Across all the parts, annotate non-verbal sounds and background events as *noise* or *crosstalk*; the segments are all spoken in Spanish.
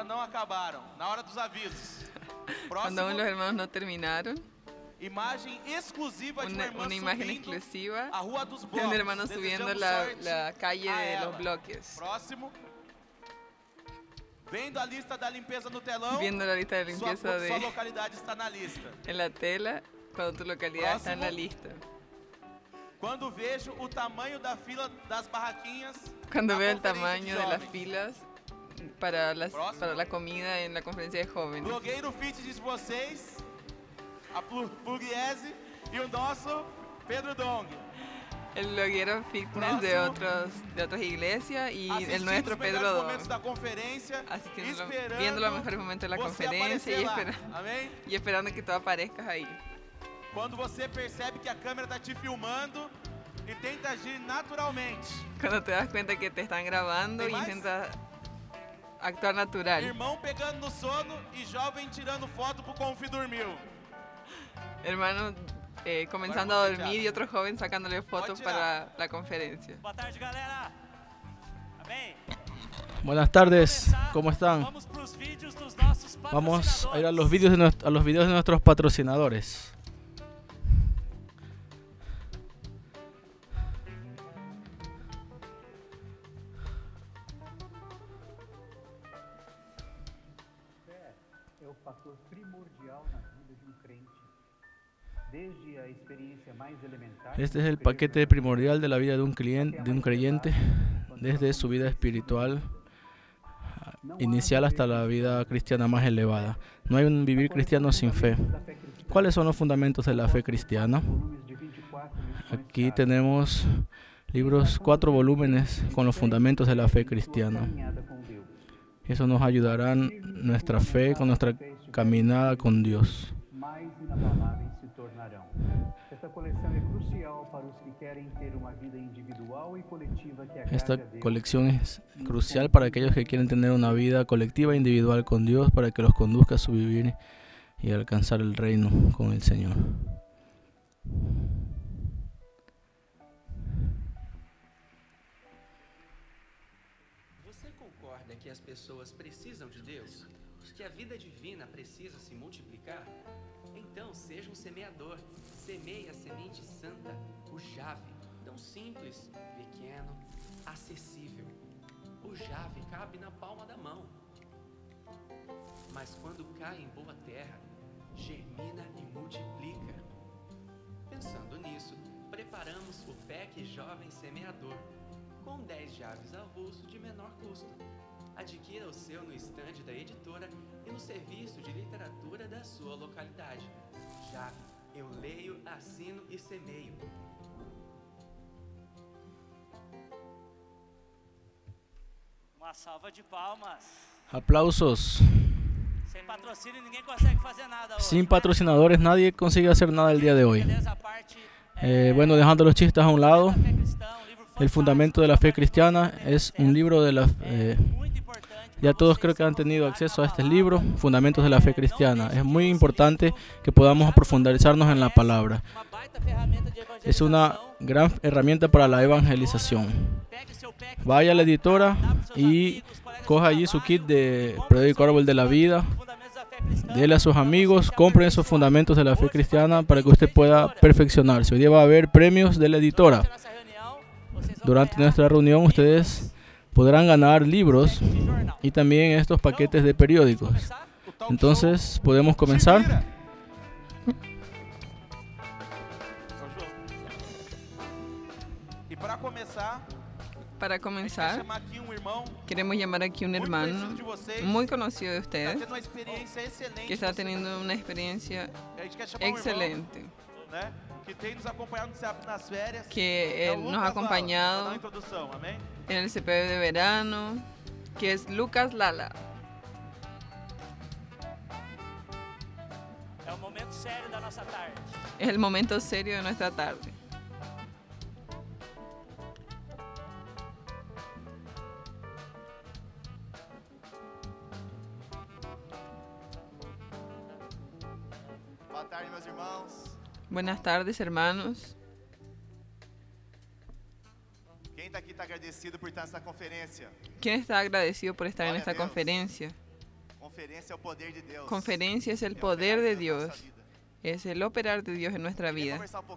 ainda não acabaram. Na hora dos avisos. *laughs* Próximo, Quando los hermanos no terminaron. Imagem exclusiva de uma, una, una imagen exclusiva a Rua dos Blocos. de un hermano subiendo la, la calle de los bloques. Próximo. Vendo a lista da limpeza no telão. vendo a lista da limpeza sua, de. Sua localidade está na lista. em la tela, quando tu localidade Próximo. está na lista. Quando vejo o tamanho da fila das barraquinhas. Quando vejo o tamanho das filas para, las, para la comida en la conferencia de jóvenes. Blogueiro Fit de vocês, a Pugliese y e un doso, Pedro Dong. El bloguero fitness de, otros, de otras iglesias y el nuestro Pedro Dong. Viendo los mejores momentos de la conferencia y, y esperando que tú aparezcas ahí. Cuando você percebe que a câmera está te filmando, e tenta agir naturalmente. Cuando te das cuenta que te están grabando y intentas Actuar natural. pegando e tirando foto Hermano eh, comenzando a dormir y e otro joven sacándole fotos para la conferencia. Buenas tardes, ¿cómo están? Vamos a ir a los, vídeos a los videos de nuestros patrocinadores. Este es el paquete primordial de la vida de un, cliente, de un creyente, desde su vida espiritual inicial hasta la vida cristiana más elevada. No hay un vivir cristiano sin fe. ¿Cuáles son los fundamentos de la fe cristiana? Aquí tenemos libros, cuatro volúmenes con los fundamentos de la fe cristiana. Eso nos ayudará en nuestra fe con nuestra caminada con Dios. E Esta colección es crucial para aquellos que quieren tener una vida colectiva e individual con Dios para que los conduzca a su vivir y alcanzar el reino con el Señor. 10 Chaves avulso de menor custo. Adquira o seu no estande da editora e no serviço de literatura da sua localidade. Já eu leio, assino e semeio. Uma salva de palmas. Aplausos. Sem patrocínio ninguém consegue fazer nada hoje, Sem né? patrocinadores né? nadie consegue hacer nada el día de hoy. Parte, eh, é, bueno, dejando los chistes a un lado. El fundamento de la fe cristiana es un libro de la... Eh, ya todos creo que han tenido acceso a este libro, Fundamentos de la Fe Cristiana. Es muy importante que podamos profundizarnos en la palabra. Es una gran herramienta para la evangelización. Vaya a la editora y coja allí su kit de periódico Árbol de la Vida. Dele a sus amigos, compren esos fundamentos de la fe cristiana para que usted pueda perfeccionarse. Hoy día va a haber premios de la editora. Durante nuestra reunión ustedes podrán ganar libros y también estos paquetes de periódicos. Entonces, ¿podemos comenzar? Para comenzar, queremos llamar aquí un hermano muy conocido de ustedes que está teniendo una experiencia excelente que eh, nos ha acompañado en el CP de verano, que es Lucas Lala. Es el momento serio de nuestra tarde. Buenas tardes, hermanos. ¿Quién está agradecido por estar ¿Quién está agradecido por estar en esta conferencia? poder de Conferencia es el poder de Dios, es el operar de Dios en nuestra vida. Um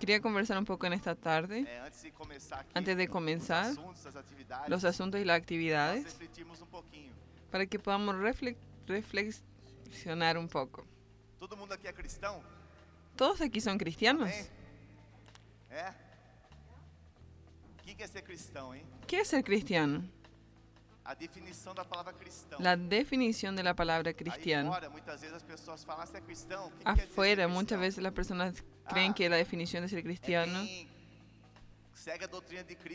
Quería conversar un poco en esta tarde, antes de comenzar los asuntos y las actividades, um para que podamos reflexionar un poco. Todo mundo aquí es cristiano? Todos aquí son cristianos. ¿Eh? ¿Qué es ser cristiano? La definición de la palabra cristiano. Ah, Afuera, muchas veces las personas creen que la ah, definición de ser cristiano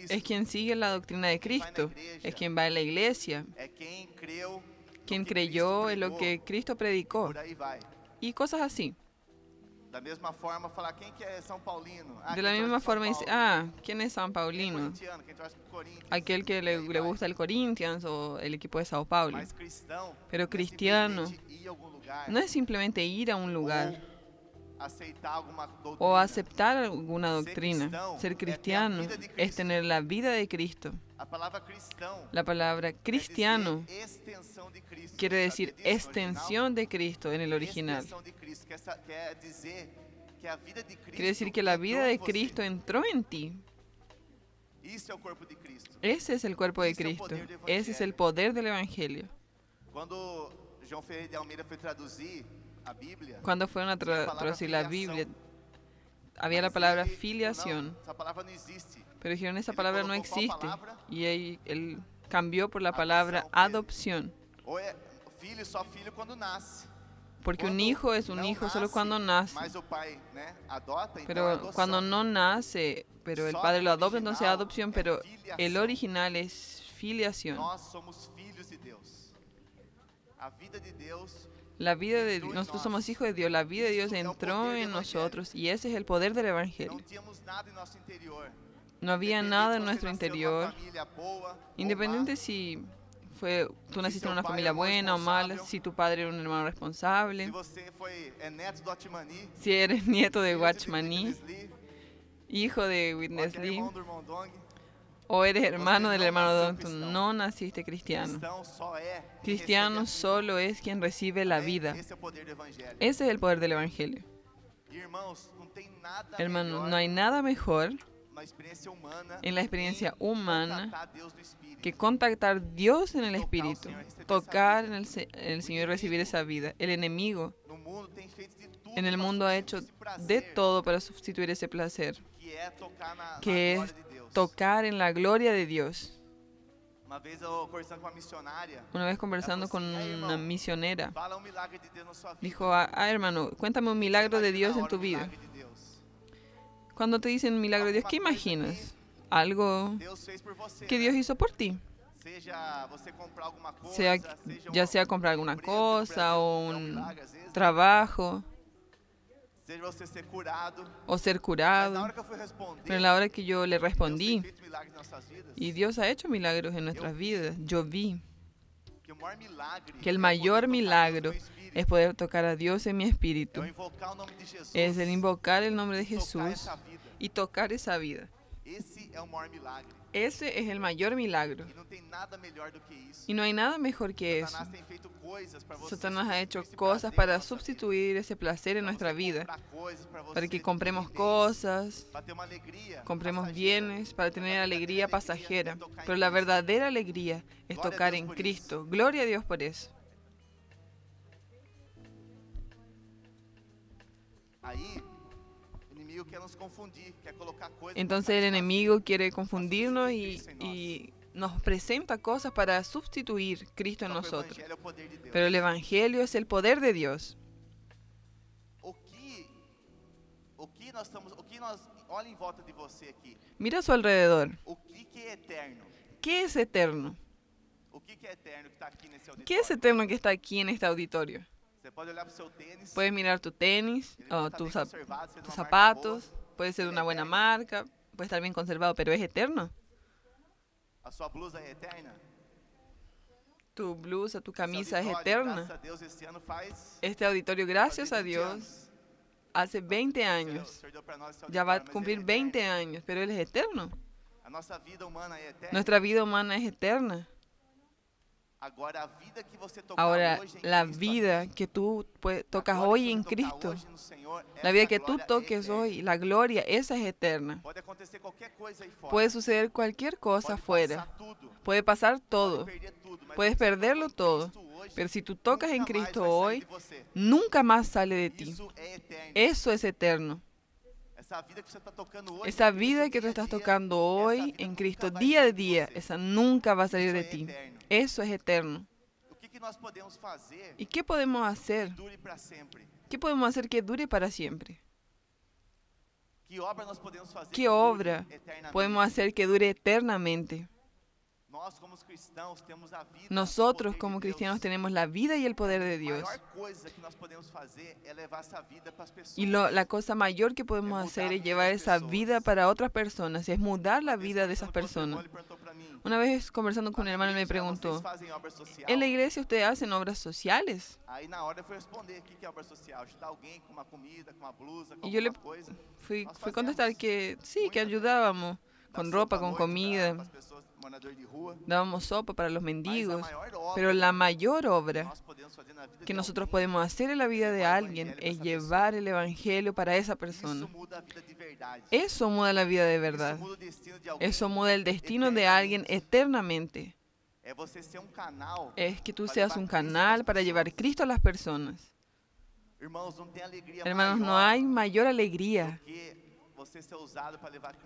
es quien sigue la doctrina de Cristo, es quien va a la iglesia, quien creyó en lo que Cristo predicó y cosas así la forma, Paulino. de la misma forma dice, ah, ¿quién es San Paulino? Aquel que le, gusta el Corinthians o el equipo de Sao Paulo. Pero cristiano no es simplemente ir a un lugar o aceptar alguna doctrina. Ser cristiano es tener la vida de Cristo. La palabra cristiano quiere decir extensión de Cristo en el original. Quiere decir que la vida de em Cristo entró en ti. Ese es el cuerpo de Cristo. Ese es el poder del Evangelio. Cuando fueron a traducir la Biblia, había la palabra filiación. Pero dijeron, esa palabra no existe. Y ahí él cambió por la palabra adopción. Porque un hijo es un hijo solo cuando nace. Pero cuando no nace, pero el padre lo adopta, entonces es adopción, pero el original es filiación. La vida de em nosotros somos hijos de Dios, la vida de Dios entró en nosotros y ese es el poder del Evangelio. No había nada en nuestro interior. Independiente si fue, tú naciste en una familia buena o mala, si tu padre era un hermano responsable, si eres *laughs* nieto de Watchmaní, hijo de Witness Lee, o eres hermano del hermano Don, no naciste cristiano. Cristiano solo es quien recibe la vida. Ese es el poder del Evangelio. Hermanos, no hay nada mejor en la experiencia humana que contactar Dios en el Espíritu, este tocar en el, Señor y recibir esa vida. El enemigo en el mundo ha hecho de todo para sustituir ese placer, que es tocar en la gloria de Dios. Una vez conversando con una misionera, dijo, ah, ah, hermano, cuéntame un milagro de Dios en tu vida. Cuando te dicen milagro de Dios, ¿qué imaginas? Algo que Dios hizo por ti. Sea, ya sea comprar alguna cosa o un trabajo o ser curado. Pero en la hora que yo le respondí, y Dios ha hecho milagros en nuestras vidas, yo vi que el mayor milagro es poder tocar a Dios en mi espíritu. Es el invocar el nombre de Jesús y tocar esa vida. Ese es el mayor milagro. E y no hay nada mejor que eso. Satanás ha hecho cosas para sustituir ese placer en nuestra vida, para que compremos cosas, compremos bienes, para tener alegría pasajera. Em Pero la verdadera alegría es tocar en Cristo. Gloria a Dios por eso. Entonces el enemigo quiere confundirnos y, em y nos presenta cosas para sustituir Cristo en nosotros. Pero el Evangelio es el poder de Dios. Mira a su alrededor. ¿Qué es eterno? ¿Qué es eterno que está aquí en este auditorio? Puedes mirar tu tenis o tus, tus zapatos. Puede ser una buena marca, puede estar bien conservado, pero es eterno. Tu blusa, tu camisa es eterna. Este auditorio, gracias a Dios, hace 20 años, ya va a cumplir 20 años, pero Él es eterno. Nuestra vida humana es eterna. Ahora, em la vida que tú tocas hoy en Cristo, la vida que tú toques hoy, la gloria, esa es eterna. Puede suceder cualquier cosa afuera. Puede pasar todo. Puedes perderlo em todo. Pero si tú tocas en Cristo hoy, nunca más sale de ti. Eso es eterno. Esa vida que tú estás tocando hoy en Cristo día a día, esa nunca va a salir de ti. Eso es eterno. ¿Y qué podemos hacer? ¿Qué podemos hacer que dure para siempre? ¿Qué obra podemos hacer que dure eternamente? E Nosotros como cristianos tenemos la vida y el poder de Dios. Y la cosa mayor que podemos hacer es llevar esa vida para otras personas, es mudar la vida de esas personas. Una vez conversando con un hermano me preguntó, ¿en la iglesia ustedes hacen obras sociales? Y yo le fui, a contestar que sí, que ayudábamos con ropa, con comida. Dábamos sopa para los mendigos. Pero la mayor obra que nosotros podemos hacer en la vida de alguien es llevar el Evangelio para esa persona. Eso muda la vida de verdad. Eso muda el destino de alguien eternamente. Es um que tú seas un canal para llevar Cristo a las personas. Hermanos, no hay mayor alegría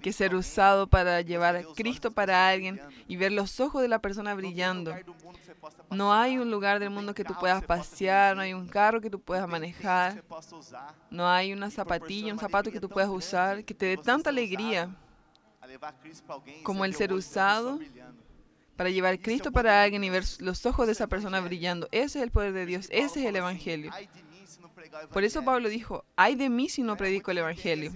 que ser usado para llevar a Cristo para alguien y ver los ojos de la persona brillando. No hay un lugar del mundo que tú puedas pasear, no hay un carro que tú puedas manejar, no hay una zapatilla, un zapato que tú puedas usar, que te dé tanta alegría como el ser usado para llevar a Cristo para alguien y ver los ojos de esa persona brillando. Ese es el poder de Dios, ese es el Evangelio. Por eso Pablo dijo, ay de mí si no predico el Evangelio.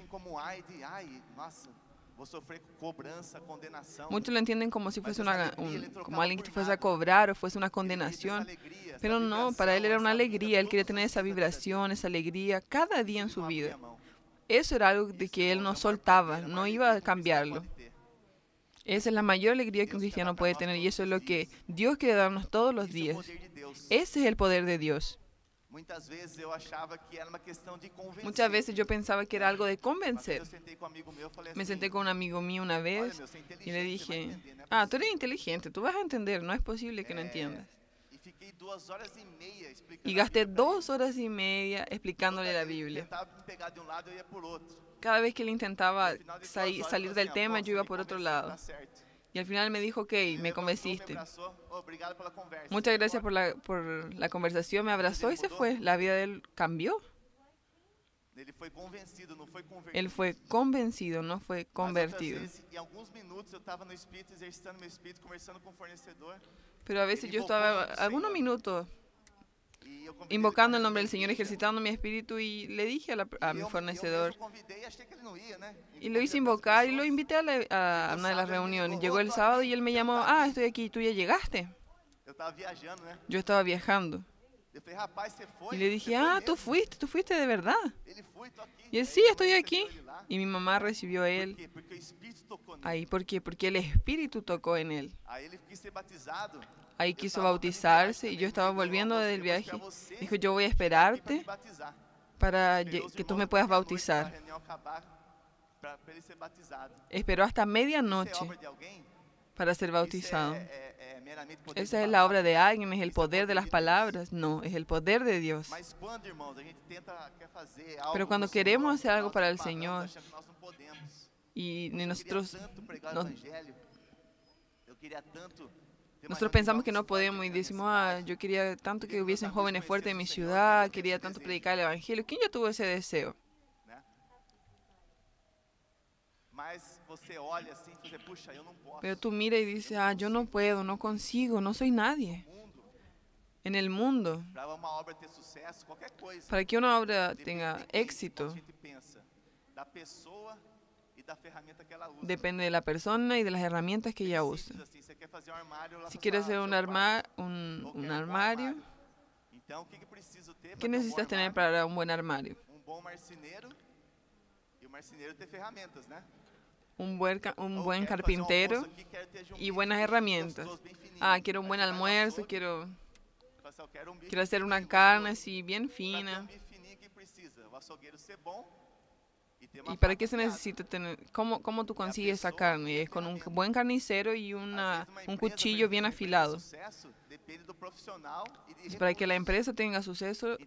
Muchos lo entienden como si fuese como alguien que te fuese a cobrar o fuese una condenación, pero no, para él era una alegría, él quería tener esa vibración, esa alegría cada día en su vida. Eso era algo de que él no soltaba, no iba a cambiarlo. Este esa es la mayor alegría que un cristiano puede tener y eso es lo que Dios quiere darnos todos los días. Ese es el poder de Dios. Muchas veces yo pensaba que era algo de convencer. Um me senté con un um amigo mío una vez y e le dije, ah, tú eres inteligente, tú vas a entender, no es posible que no entiendas. E e y gasté dos horas y media explicándole la Biblia. Um Cada vez que él intentaba salir del tema, yo iba por otro lado. Y al final me dijo, ok, me convenciste. Oh, Muchas gracias por la, por la conversación. Me abrazó y se fue. La vida de él cambió. Él fue convencido, no fue convertido. Em Pero a veces yo estaba algunos minutos invocando el nombre del Señor, ejercitando mi espíritu y le dije a, mi fornecedor. Y lo hice invocar y lo invité a, a, una de las reuniones. Llegó el sábado y él me llamó, ah, estoy aquí, tú ya llegaste. Yo estaba viajando. Y le dije, ah, tú fuiste, tú fuiste de verdad. Y él, sí, estoy aquí. Y mi mamá recibió a él. Ahí, ¿por qué? Porque el Espíritu tocó en él. Ahí quiso bautizarse y yo estaba volviendo del viaje. Dijo, yo voy a esperarte para que tú me puedas bautizar. Esperó hasta medianoche para ser bautizado. Eh, esa es la obra de alguien, es el poder de las palabras. No, es el poder de Dios. Pero cuando queremos hacer algo para el Señor y nosotros, nosotros pensamos que no podemos y decimos, ah, yo quería tanto e que hubiesen jóvenes fuertes en mi ciudad, quería tanto predicar el Evangelio. ¿Quién ya tuvo ese deseo? Pero tú mira y dices, ah, yo no puedo, no consigo, no soy nadie. En el mundo, para que una obra tenga éxito, e Depende de la persona y de las herramientas que ella usa. Um si quieres hacer un, um armario, ¿qué um necesitas tener para un buen armario? E un buen, un buen pues carpintero y buenas pues herramientas. Ah, quiero un buen almuerzo, quiero, quiero hacer una carne así bien fina. ¿Y para qué se necesita tener? ¿Cómo, cómo tú consigues esa carne? Es con un buen carnicero y un cuchillo bien afilado. Para que la empresa tenga suceso,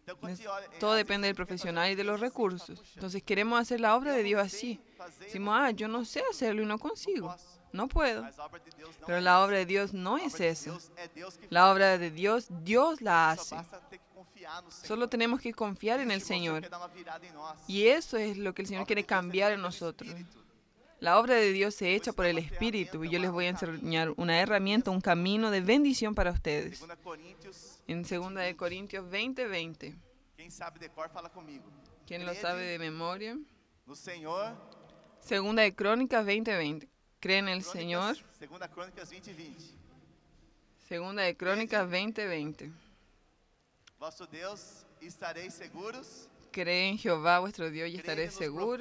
todo depende del profesional y de eh, los recursos. Entonces queremos hacer la obra de Dios así. Decimos, ah, yo no sé hacerlo y no consigo. No puedo. Pero la obra de Dios no es eso, La obra de Dios, Dios la hace. Solo tenemos que confiar en el Señor. Em y eso es lo que el Señor quiere cambiar en nosotros. La obra de Dios se pues echa por el Espíritu y yo les voy a enseñar una herramienta, un camino de bendición para ustedes. En 2 de Corintios 20.20, ¿Quién lo sabe de memoria? Segunda de Crónicas 20.20, ¿creen Cree en el Señor. Segunda Crónicas de Crónicas 20.20, ¿vosotros estaréis seguros creen en Jehová vuestro Dios y estaréis seguros.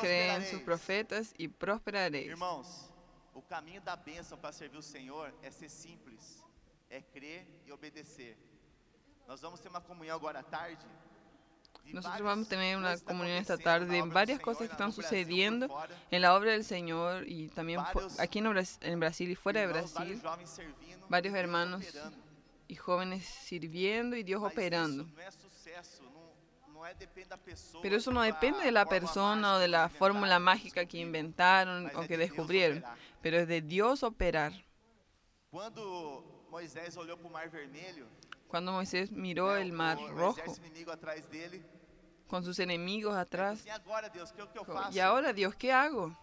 creen en sus profetas y prosperaréis. o para servir o Senhor é ser simples, é crer e obedecer. vamos tarde Nosotros vamos a tener una comunión esta tarde en varias cosas que e están e sucediendo en la obra del Señor y también aquí en Brasil y fuera de Brasil. Varios hermanos y jóvenes sirviendo y Dios operando. Pero eso no depende de la persona o de la fórmula mágica que inventaron o que descubrieron, pero es de Dios operar. Cuando Moisés miró el mar rojo, con sus enemigos atrás, y e e ahora Dios, ¿qué hago?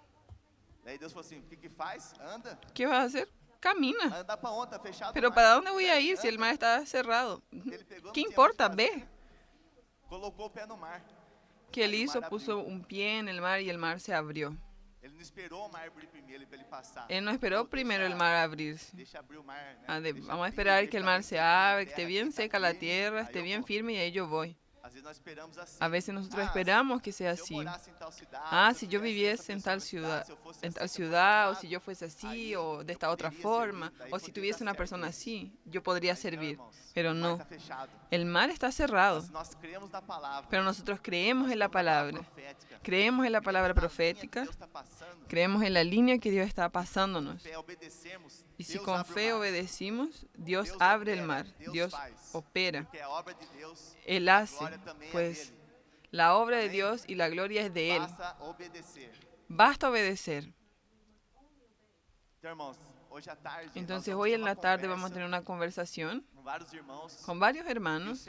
¿Qué vas a hacer? Camina. Pero ¿para dónde voy a ir si el mar está cerrado? ¿Qué importa? Ve pé mar. Que él hizo puso un pie en el mar y el mar se abrió él no esperó primero el mar abrir. vamos a esperar que el mar se abra, que esté bien seca la tierra esté bien firme y ahí yo voy a veces nosotros ah, esperamos que sea así. Em ah, si yo viviese en tal ciudad, en tal ciudad, o si yo fuese así, o de esta otra forma, o si tuviese una persona así, yo podría servir. Pero no. El mar está cerrado. Pero nosotros creemos en la palabra. Creemos en la palabra profética. Creemos en la línea que Dios está pasándonos. Y si con fe obedecimos, Dios abre el mar. Dios opera. Él hace pues la obra de Dios y la gloria es de Él. Basta obedecer. Entonces hoy en la tarde vamos a tener una conversación con varios hermanos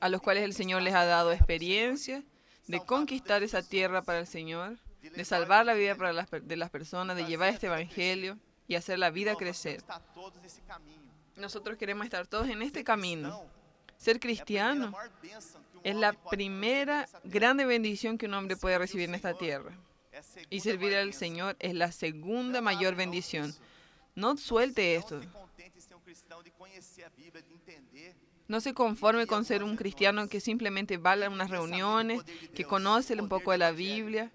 a los cuales el Señor les ha dado pues, experiencia de conquistar esa tierra para el Señor, de salvar la vida para de las personas, de llevar este Evangelio y hacer la vida crecer. Nosotros queremos estar todos en este camino. Ser cristiano es la primera grande bendición que un hombre puede recibir en esta tierra. Y servir al Señor es la segunda mayor bendición. No suelte esto. No se conforme con ser un cristiano que simplemente va a unas reuniones, que conoce un poco de la Biblia.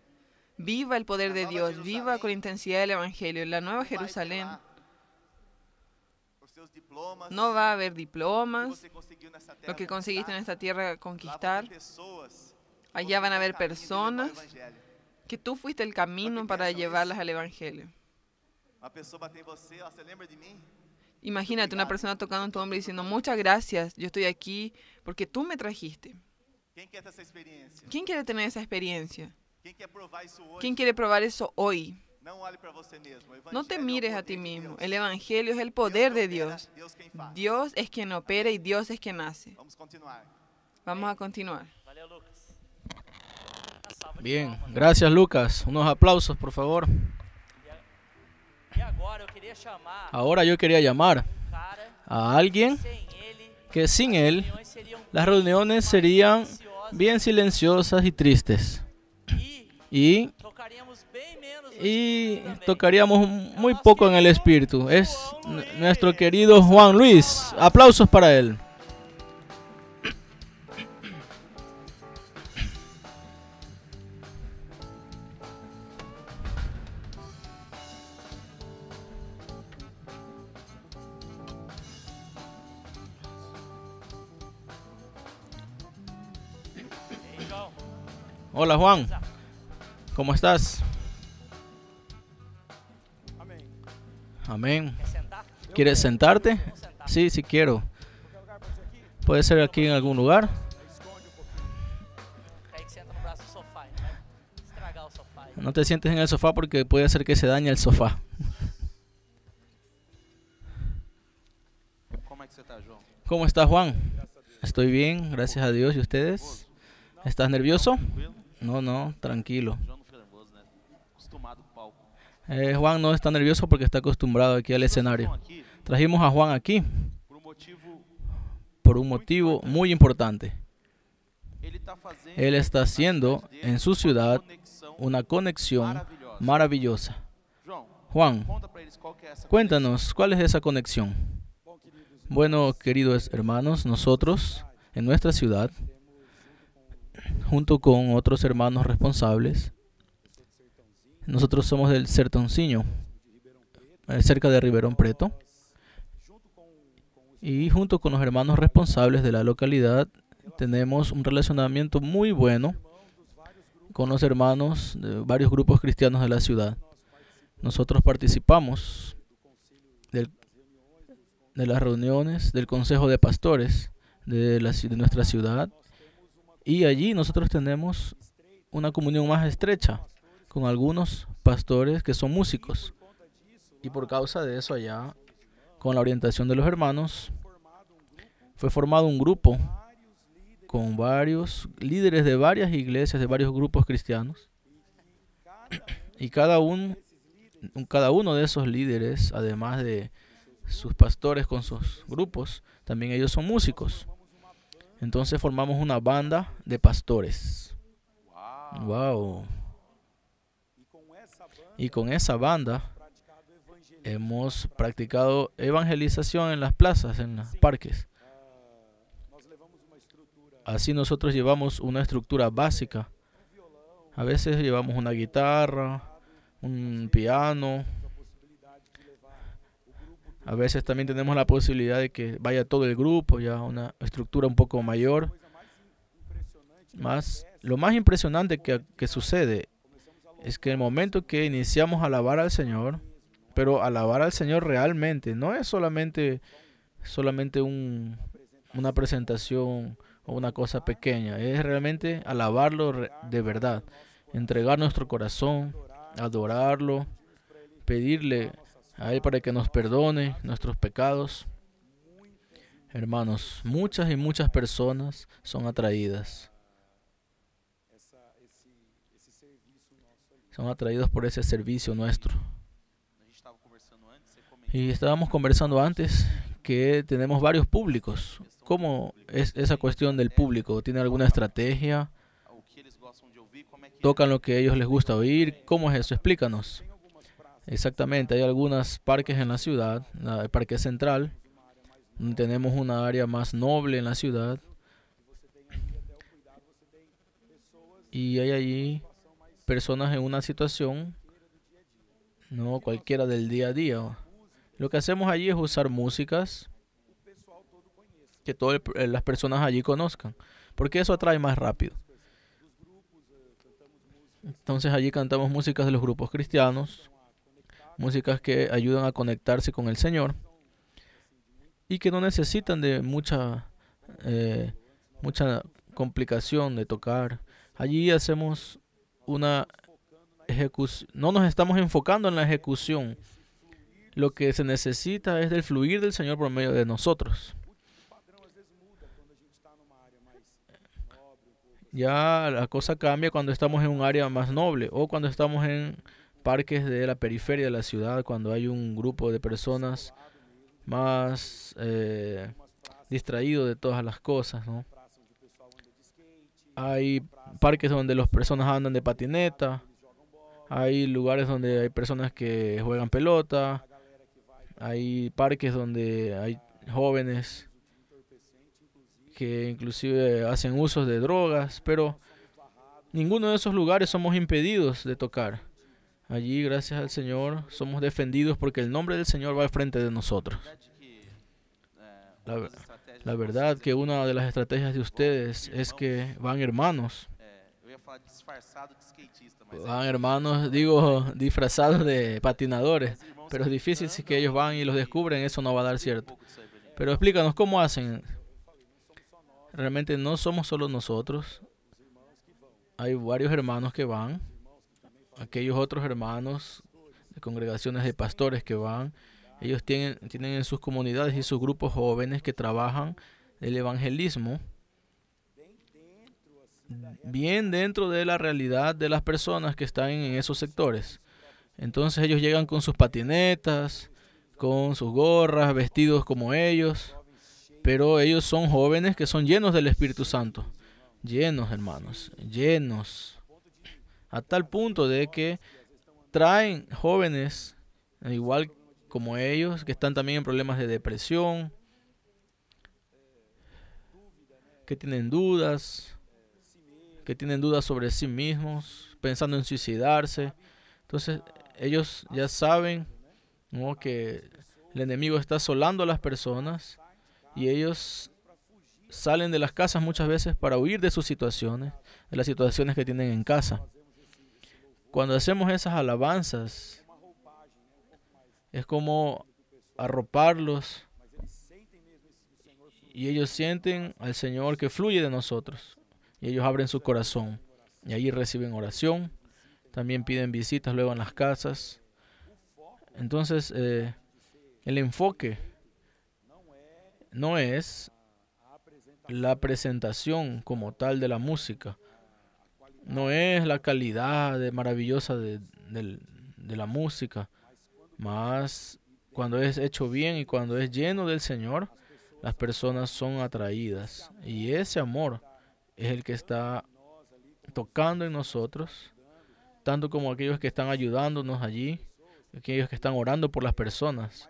Viva el poder de Dios, viva con intensidad el Evangelio, En la Nueva Jerusalén no va a haber diplomas, lo que conseguiste en esta tierra conquistar. Allá van a haber personas que tú fuiste el camino para llevarlas al Evangelio. Ah, Imagínate una persona tocando en tu hombre diciendo, muchas gracias, yo estoy aquí porque tú me trajiste. ¿Quién quiere tener esa experiencia? ¿Quién quiere probar eso hoy? No te mires a ti mismo. El Evangelio es el poder de Dios. Dios es quien opera y Dios es quien hace. Vamos a continuar. Bien, gracias Lucas. Unos aplausos, por favor. E Ahora yo quería llamar um a alguien que sin él las reuniones serían bien silenciosas y tristes. E y y tocaríamos muy poco en el espíritu. Es nuestro querido Juan Luis. Aplausos para él. Hola Juan, ¿cómo estás? Amén. ¿Quieres sentarte? Sí, sí quiero. Puede ser aquí en algún lugar. No te sientes en el sofá porque puede hacer que se dañe el sofá. ¿Cómo estás, Juan? Estoy bien, gracias a Dios. ¿Y ustedes? ¿Estás nervioso? No, no, tranquilo. Eh, Juan no está nervioso porque está acostumbrado aquí al escenario. Trajimos a Juan aquí por un motivo muy importante. Él está haciendo en su ciudad una conexión maravillosa. Juan, cuéntanos, ¿cuál es esa conexión? Bueno, queridos hermanos, nosotros en nuestra ciudad, junto con otros hermanos responsables, nosotros somos del Sertoncino, eh, cerca de Riverón Preto. Y junto con los hermanos responsables de la localidad tenemos un relacionamiento muy bueno con los hermanos de varios grupos cristianos de la ciudad. Nosotros participamos de las reuniones del Consejo de Pastores de nuestra ciudad y allí nosotros tenemos una comunión más estrecha con algunos pastores que son músicos. Y por causa de eso allá, con la orientación de los hermanos, fue formado un grupo con varios líderes de varias iglesias, de varios grupos cristianos. *clears throat* Y cada, un, cada uno de esos líderes, además de sus pastores con sus grupos, también ellos son músicos. Entonces formamos una banda de pastores. Wow. Y con esa banda hemos practicado evangelización en las plazas, en los parques. Así nosotros llevamos una estructura básica. A veces llevamos una guitarra, un piano. A veces también tenemos la posibilidad de que vaya todo el grupo, ya una estructura un poco mayor. Más, lo más impresionante que, que sucede es que el momento que iniciamos a alabar al Señor, pero alabar al Señor realmente, no es solamente, solamente un, una presentación o una cosa pequeña, es realmente alabarlo de verdad, entregar nuestro corazón, adorarlo, pedirle a Él para que nos perdone nuestros pecados. Hermanos, muchas y muchas personas son atraídas son atraídos por ese servicio nuestro. Y estábamos conversando antes que tenemos varios públicos. ¿Cómo es esa cuestión del público? ¿Tiene alguna estrategia? ¿Tocan lo que a ellos les gusta oír? ¿Cómo es eso? Explícanos. Exactamente, hay algunos parques en la ciudad, el Parque Central, tenemos una área más noble en la ciudad. Y hay allí personas en una situación, no cualquiera del día a día. Lo que hacemos allí es usar músicas que todas eh, las personas allí conozcan, porque eso atrae más rápido. Entonces allí cantamos músicas de los grupos cristianos, músicas que ayudan a conectarse con el Señor y que no necesitan de mucha, eh, mucha complicación de tocar. Allí hacemos una ejecución, no nos estamos enfocando en la ejecución. Lo que se necesita es del fluir del Señor por medio de nosotros. Ya la cosa cambia cuando estamos en un área más noble o cuando estamos en parques de la periferia de la ciudad, cuando hay un grupo de personas más eh, distraído de todas las cosas, ¿no? Hay parques donde las personas andan de patineta, hay lugares donde hay personas que juegan pelota, hay parques donde hay jóvenes que inclusive hacen usos de drogas, pero ninguno de esos lugares somos impedidos de tocar. Allí, gracias al Señor, somos defendidos porque el nombre del Señor va al frente de nosotros. La, la verdad que una de las estrategias de ustedes es que van hermanos Van hermanos, digo, disfrazados de patinadores, pero es difícil si que ellos van y los e descubren, eso no va a dar um cierto. Pero explícanos cómo hacen. Realmente no somos solo nosotros. Hay varios hermanos que van, aquellos otros hermanos de congregaciones de pastores que van. Ellos tienen, tienen en sus comunidades y sus grupos jóvenes que trabajan el evangelismo bien dentro de la realidad de las personas que están en esos sectores. Entonces ellos llegan con sus patinetas, con sus gorras, vestidos como ellos, pero ellos son jóvenes que son llenos del Espíritu Santo, llenos hermanos, llenos, a tal punto de que traen jóvenes igual como ellos, que están también en problemas de depresión, que tienen dudas, que tienen dudas sobre sí mismos, pensando en suicidarse. Entonces ellos ya saben que el enemigo está asolando a las personas y ellos salen de las casas muchas veces para huir de sus situaciones, de las situaciones que tienen en casa. Cuando hacemos esas alabanzas, es como arroparlos y ellos sienten al Señor que fluye de nosotros y ellos abren su corazón y allí reciben oración. También piden visitas luego en las casas. Entonces, eh, el enfoque no es la presentación como tal de la música. No es la calidad de, maravillosa de, de la música. Más cuando es hecho bien y cuando es lleno del Señor, las personas son atraídas. Y ese amor es el que está tocando en nosotros, tanto como aquellos que están ayudándonos allí, aquellos que están orando por las personas.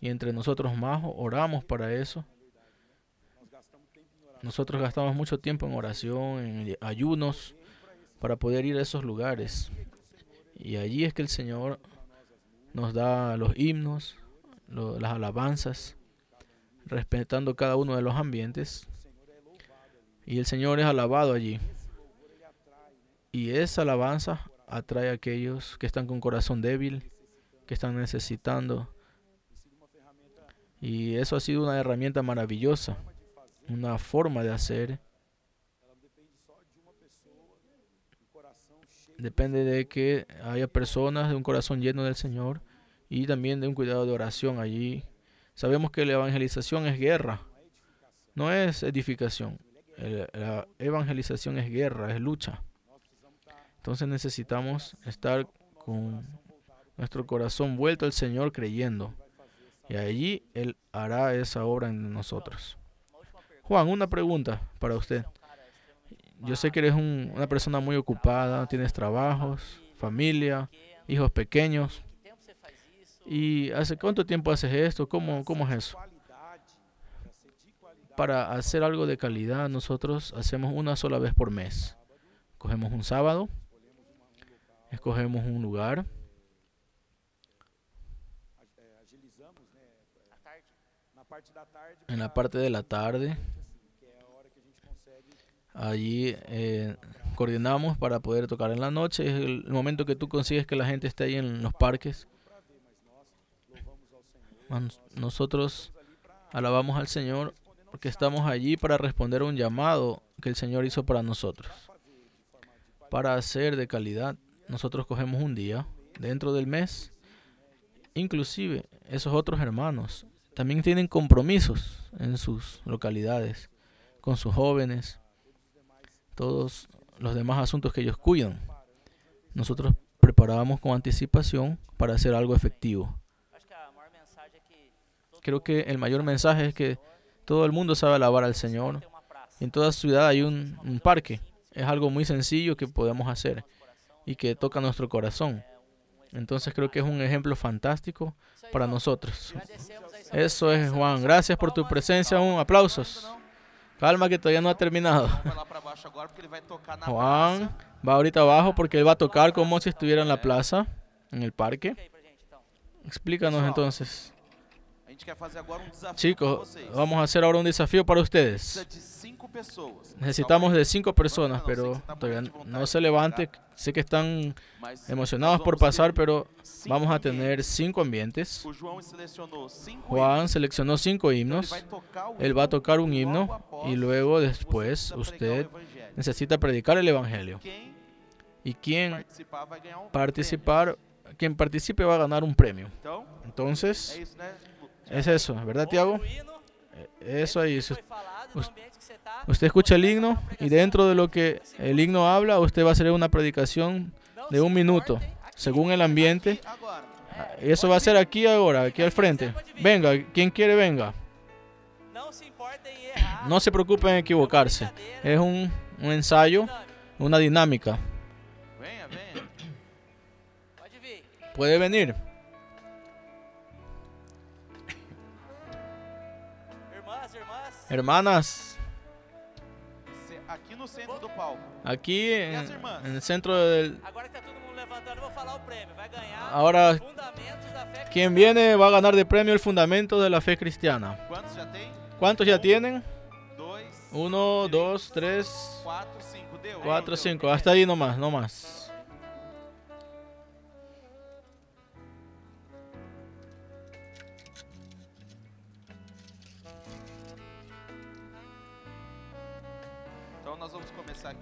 Y entre nosotros más oramos para eso. Nosotros gastamos mucho tiempo en oración, en ayunos, para poder ir a esos lugares. Y allí es que el Señor nos da los himnos, las alabanzas, respetando cada uno de los ambientes y el Señor es alabado allí. Y esa alabanza atrae a aquellos que están con corazón débil, que están necesitando. Y eso ha sido una herramienta maravillosa, una forma de hacer. Depende de que haya personas de un corazón lleno del Señor y también de un cuidado de oración allí. Sabemos que la evangelización es guerra, no es edificación la evangelización es guerra, es lucha. Entonces necesitamos estar con nuestro corazón vuelto al Señor creyendo. Y allí Él hará esa obra en nosotros. Juan, una pregunta para usted. Yo sé que eres una persona muy ocupada, tienes trabajos, familia, hijos pequeños. ¿Y hace cuánto tiempo haces esto? ¿Cómo, cómo es eso? para hacer algo de calidad, nosotros hacemos una sola vez por mes. Cogemos un sábado, escogemos un lugar. En la parte de la tarde, allí eh, coordinamos para poder tocar en la noche. el momento que tú consigues que la gente esté ahí en los parques. Nosotros alabamos al Señor porque estamos allí para responder a un llamado que el Señor hizo para nosotros. Para hacer de calidad, nosotros cogemos un día dentro del mes. Inclusive esos otros hermanos también tienen compromisos en sus localidades, con sus jóvenes, todos los demás asuntos que ellos cuidan. Nosotros preparábamos con anticipación para hacer algo efectivo. Creo que el mayor mensaje es que todo el mundo sabe alabar al Señor. En toda ciudad hay un, un parque. Es algo muy sencillo que podemos hacer y que toca nuestro corazón. Entonces creo que es un ejemplo fantástico para nosotros. Eso es, Juan. Gracias por tu presencia. Un aplausos. Calma que todavía no ha terminado. Juan va ahorita abajo porque él va a tocar como si estuviera en la plaza, en el parque. Explícanos entonces. Um Chicos, vamos a hacer ahora un desafío para ustedes. Necesitamos de cinco personas, pero todavía no se levante. Sé que están emocionados por pasar, pero vamos a tener cinco ambientes. Juan seleccionó cinco himnos. Él va a tocar un himno y luego después usted necesita predicar el Evangelio. Y quien um participar, quien participe va a ganar un premio. Entonces, es eso, ¿verdad, Tiago? Eh, eso ahí. Usted escucha el himno y dentro de lo que el himno habla, usted va a hacer una predicación de un minuto, según el ambiente. Ah, eso va a ser aquí ahora, aquí al frente. Venga, quien quiere, venga. No se preocupen en equivocarse. Es un, un ensayo, una dinámica. Puede venir. hermanas. aquí e en centro palco. centro del... todo mundo Ahora, quien viene va a ganar de premio el fundamento de la fe cristiana. ¿Cuántos ya, ¿Cuántos ya tienen? 1, 2, 3, 4, 5. Hasta ahí nomás, no más.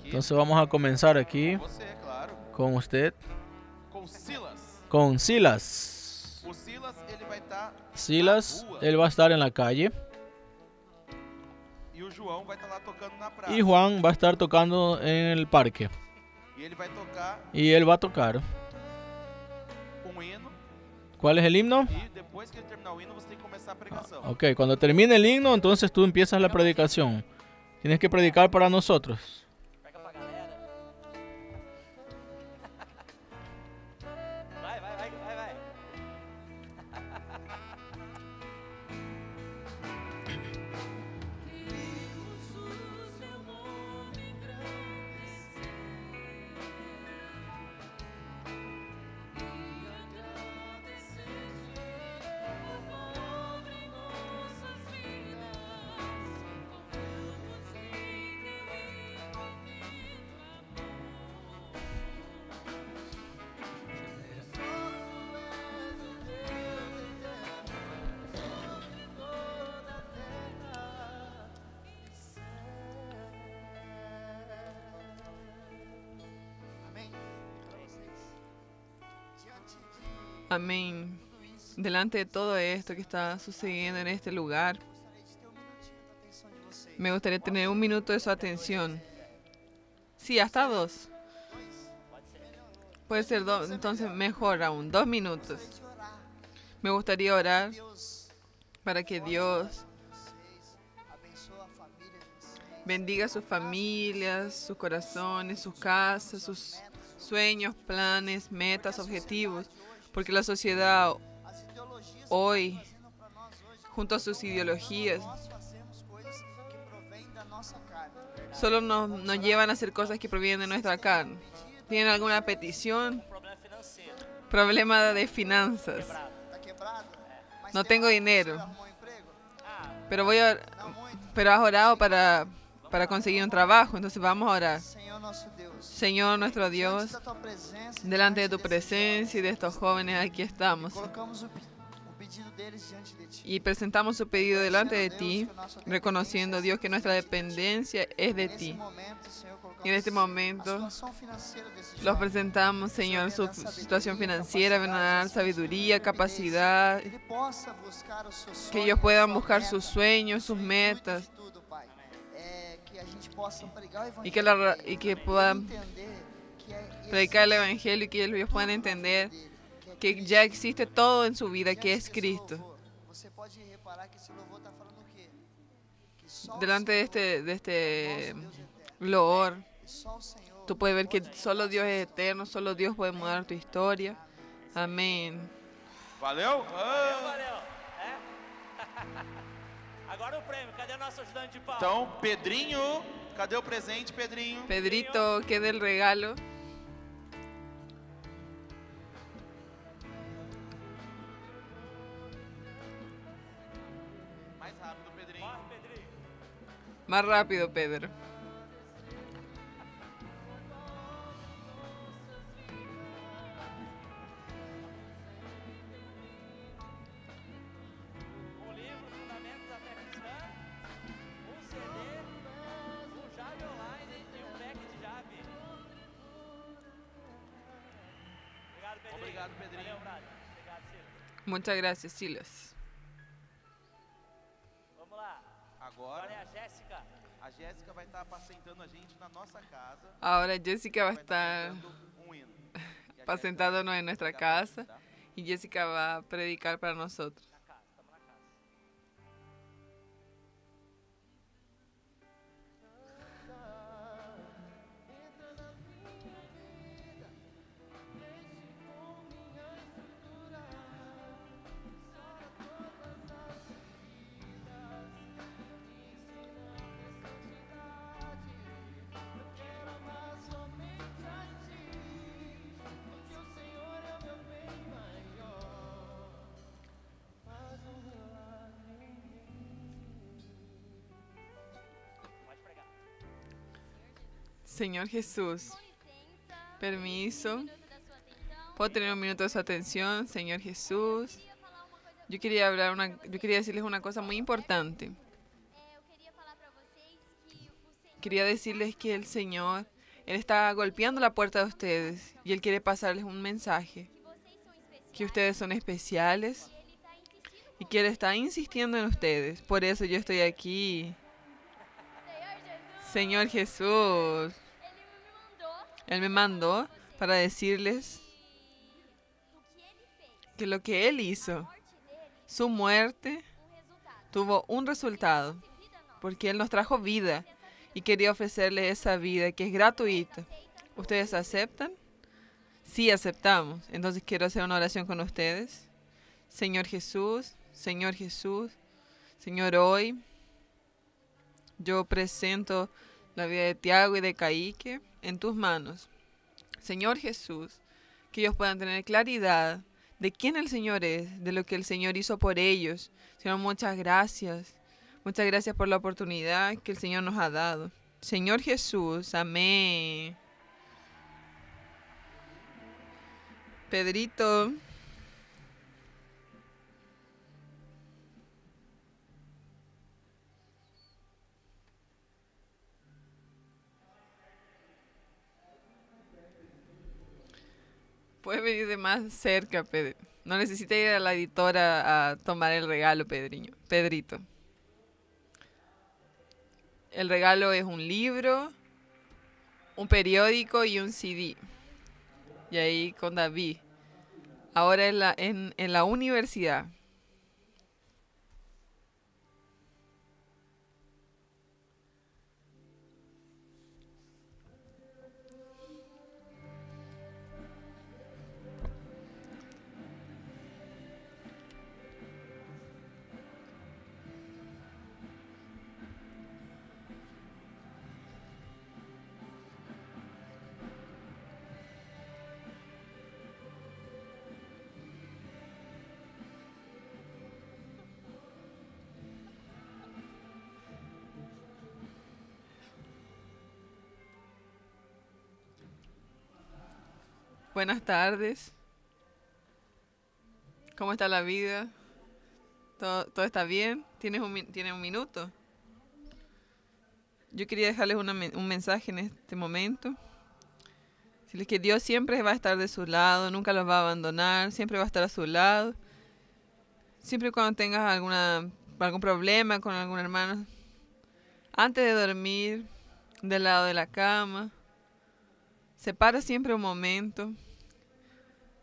Entonces vamos a comenzar aquí con usted. Con Silas. Silas, él va a estar en la calle. E y Juan va a estar tocando en el parque. E y él va a tocar. Um ¿Cuál es el himno? E ok, cuando termine el himno, entonces tú empiezas la predicación. Tienes que predicar para nosotros. Amén. Delante de todo esto que está sucediendo en este lugar, me gustaría tener un minuto de su atención. Sí, hasta dos. Puede ser dos, entonces mejor aún, dos minutos. Me gustaría orar para que Dios bendiga sus familias, sus corazones, sus casas, sus sueños, planes, metas, objetivos. Porque la sociedad hoy, junto a sus ideologías, solo nos, llevan a hacer cosas que provienen de nuestra carne. ¿Tienen alguna petición? Problema de finanzas. No tengo dinero. Pero voy pero has orado para, para conseguir un trabajo, entonces vamos a orar. Señor nuestro Dios, delante de tu presencia y de estos jóvenes aquí estamos. Y presentamos su pedido delante de ti, reconociendo, Dios, que nuestra dependencia es de ti. Y en este momento los presentamos, Señor, su situación financiera, venerar, sabiduría, capacidad, que ellos puedan buscar sus sueños, sus metas, y que, la, y que puedan predicar el Evangelio y que ellos puedan entender que ya existe todo en su vida, que es Cristo. Delante de este, de este loor, tú puedes ver que solo Dios es eterno, solo Dios puede mudar tu historia. Amén. Valeu? valeu. *laughs* Eh? Agora o prêmio, cadê o nosso ajudante de palco? Então, Pedrinho, cadê o presente, Pedrinho? Pedrito, que del regalo. Mais rápido, Pedrinho. Mais rápido, Pedro. Muchas gracias, Silas. a Jéssica estar a gente Ahora Jéssica va a estar um *laughs* e apacentando en nuestra casa y Jessica va a predicar para nosotros. Señor Jesús, permiso. ¿Puedo tener un minuto de su atención, Señor Jesús? Yo quería, hablar yo quería decirles una cosa muy importante. Quería decirles que el Señor, Él está golpeando la puerta de ustedes y Él quiere pasarles un mensaje. Que ustedes son especiales y que Él está insistiendo en ustedes. Por eso yo estoy aquí. Señor Jesús. Él me mandó para decirles que lo que él hizo, su muerte, tuvo un resultado, porque él nos trajo vida y quería ofrecerle esa vida que es gratuita. ¿Ustedes aceptan? Sí, aceptamos. Entonces quiero hacer una oración con ustedes. Señor Jesús, Señor Jesús, Señor, hoy yo presento la vida de Tiago y de Caique en tus manos. Señor Jesús, que ellos puedan tener claridad de quién el Señor es, de lo que el Señor hizo por ellos. Señor, muchas gracias. Muchas gracias por la oportunidad que el Señor nos ha dado. Señor Jesús, amén. Pedrito. Puede venir de más cerca, Pedro. No necesita ir a la editora a tomar el regalo, Pedriño. Pedrito. El regalo es un libro, un periódico y un CD. Y ahí con David. Ahora en la, en la universidad. Buenas tardes. ¿Cómo está la vida? ¿Todo, todo está bien? ¿Tienes un, un minuto? Yo quería dejarles un mensaje en este momento. Decirles que Dios siempre va a estar de su lado, nunca los va a abandonar, siempre va a estar a su lado. Siempre cuando tengas alguna, algún problema con algún hermano, antes de dormir, del lado de la cama, separa siempre un momento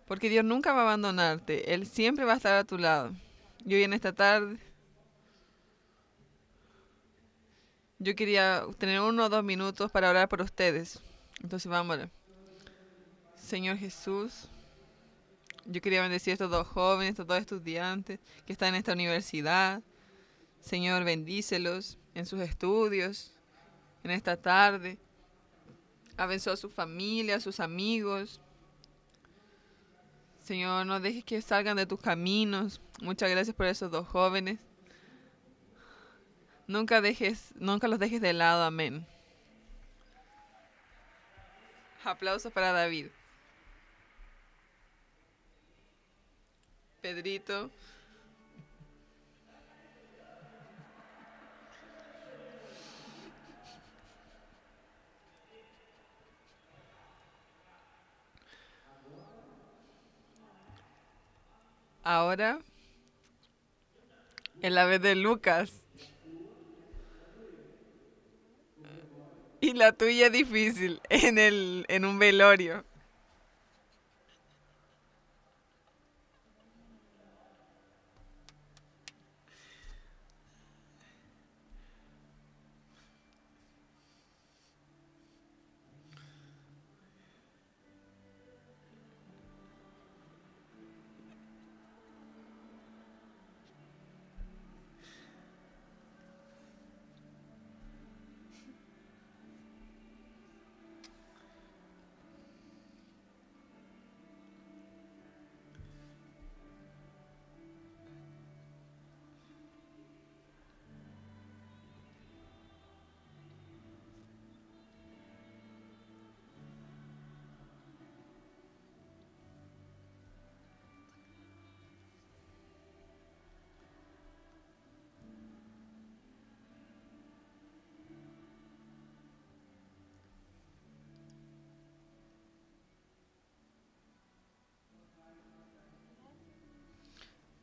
porque Dios nunca va a abandonarte. Él siempre va a estar a tu lado. Y hoy en esta tarde, yo quería tener uno o dos minutos para orar por ustedes. Entonces vamos. Señor Jesús, yo quería bendecir a estos dos jóvenes, a estos dos estudiantes que están en esta universidad. Señor, bendícelos en sus estudios, en esta tarde. abenzó a su familia, a sus amigos. Señor, no dejes que salgan de tus caminos. Muchas gracias por esos dos jóvenes. Nunca dejes, nunca los dejes de lado. Amén. Aplausos para David. Pedrito. Ahora, la vez de Lucas. Y la tuya difícil, en, el, en un velorio.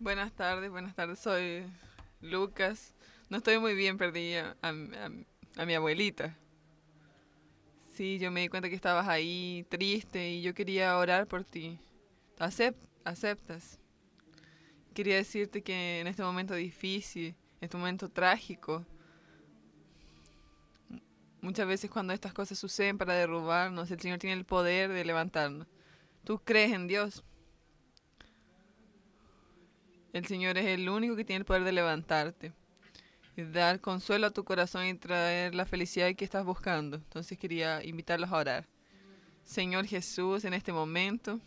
Buenas tardes, buenas tardes. Soy Lucas. No estoy muy bien, perdí a, mi abuelita. Sí, yo me di cuenta que estabas ahí triste y yo quería orar por ti. aceptas. Quería decirte que en este momento difícil, en este momento trágico, muchas veces cuando estas cosas suceden para derrubarnos, el Señor tiene el poder de levantarnos. ¿Tú crees en Dios? El Señor es el único que tiene el poder de levantarte, y dar consuelo a tu corazón y traer la felicidad que estás buscando. Entonces quería invitarlos a orar. Señor Jesús, en este momento,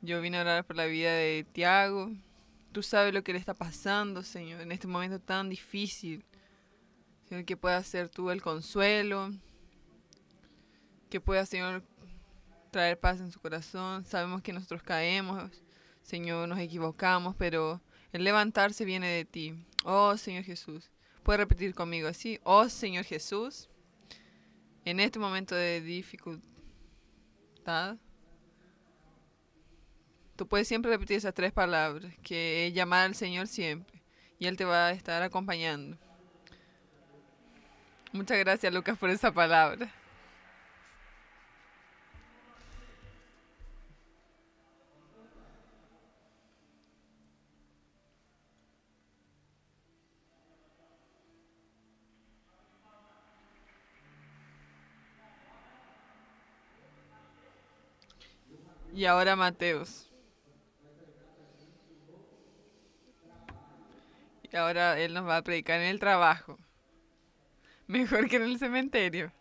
yo vine a orar por la vida de Tiago. Tú sabes lo que le está pasando, Señor, en este momento tan difícil. Señor, que puedas ser tú el consuelo. Que pueda, Señor, traer paz en su corazón. Sabemos que nosotros caemos Señor, nos equivocamos, pero el levantarse viene de ti. Oh Señor Jesús. Puede repetir conmigo así. Oh Señor Jesús, en este momento de dificultad, tú puedes siempre repetir esas tres palabras, que es llamar al Señor siempre, y Él te va a estar acompañando. Muchas gracias Lucas por esa palabra. Y ahora Mateos. Y ahora él nos va a predicar en el trabajo. Mejor que en el cementerio.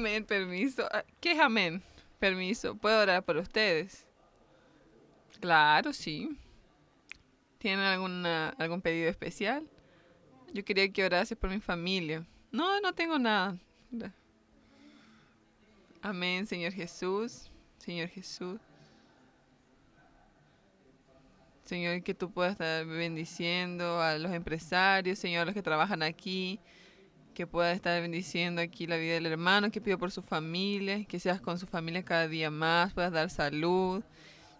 amén, permiso. Ah, ¿Qué es amén? Permiso. ¿Puedo orar por ustedes? Claro, sí. ¿Tienen alguna, algún pedido especial? Yo quería que orases por mi familia. No, no tengo nada. Amén, Señor Jesús. Señor Jesús. Señor, que tú puedas estar bendiciendo a los empresarios, Señor, a los que trabajan aquí, que pueda estar bendiciendo aquí la vida del hermano, que pido por su familia, que seas con su familia cada día más, puedas dar salud,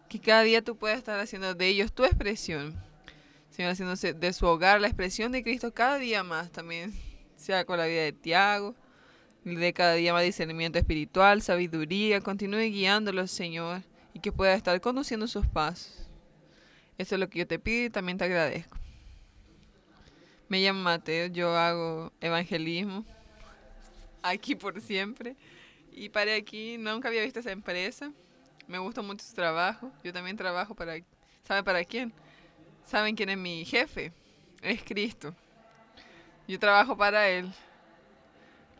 que cada día tú puedas estar haciendo de ellos tu expresión. Señor, haciéndose de su hogar la expresión de Cristo cada día más, también sea con la vida de Tiago, de cada día más discernimiento espiritual, sabiduría, continúe guiándolos, Señor, y que pueda estar conduciendo sus pasos. Eso es lo que yo te pido y también te agradezco. Me llamo Mateo, yo hago evangelismo aquí por siempre. Y paré aquí, nunca había visto esa empresa. Me gusta mucho su trabajo. Yo también trabajo para... ¿saben para quién? ¿Saben quién es mi jefe? Es Cristo. Yo trabajo para él.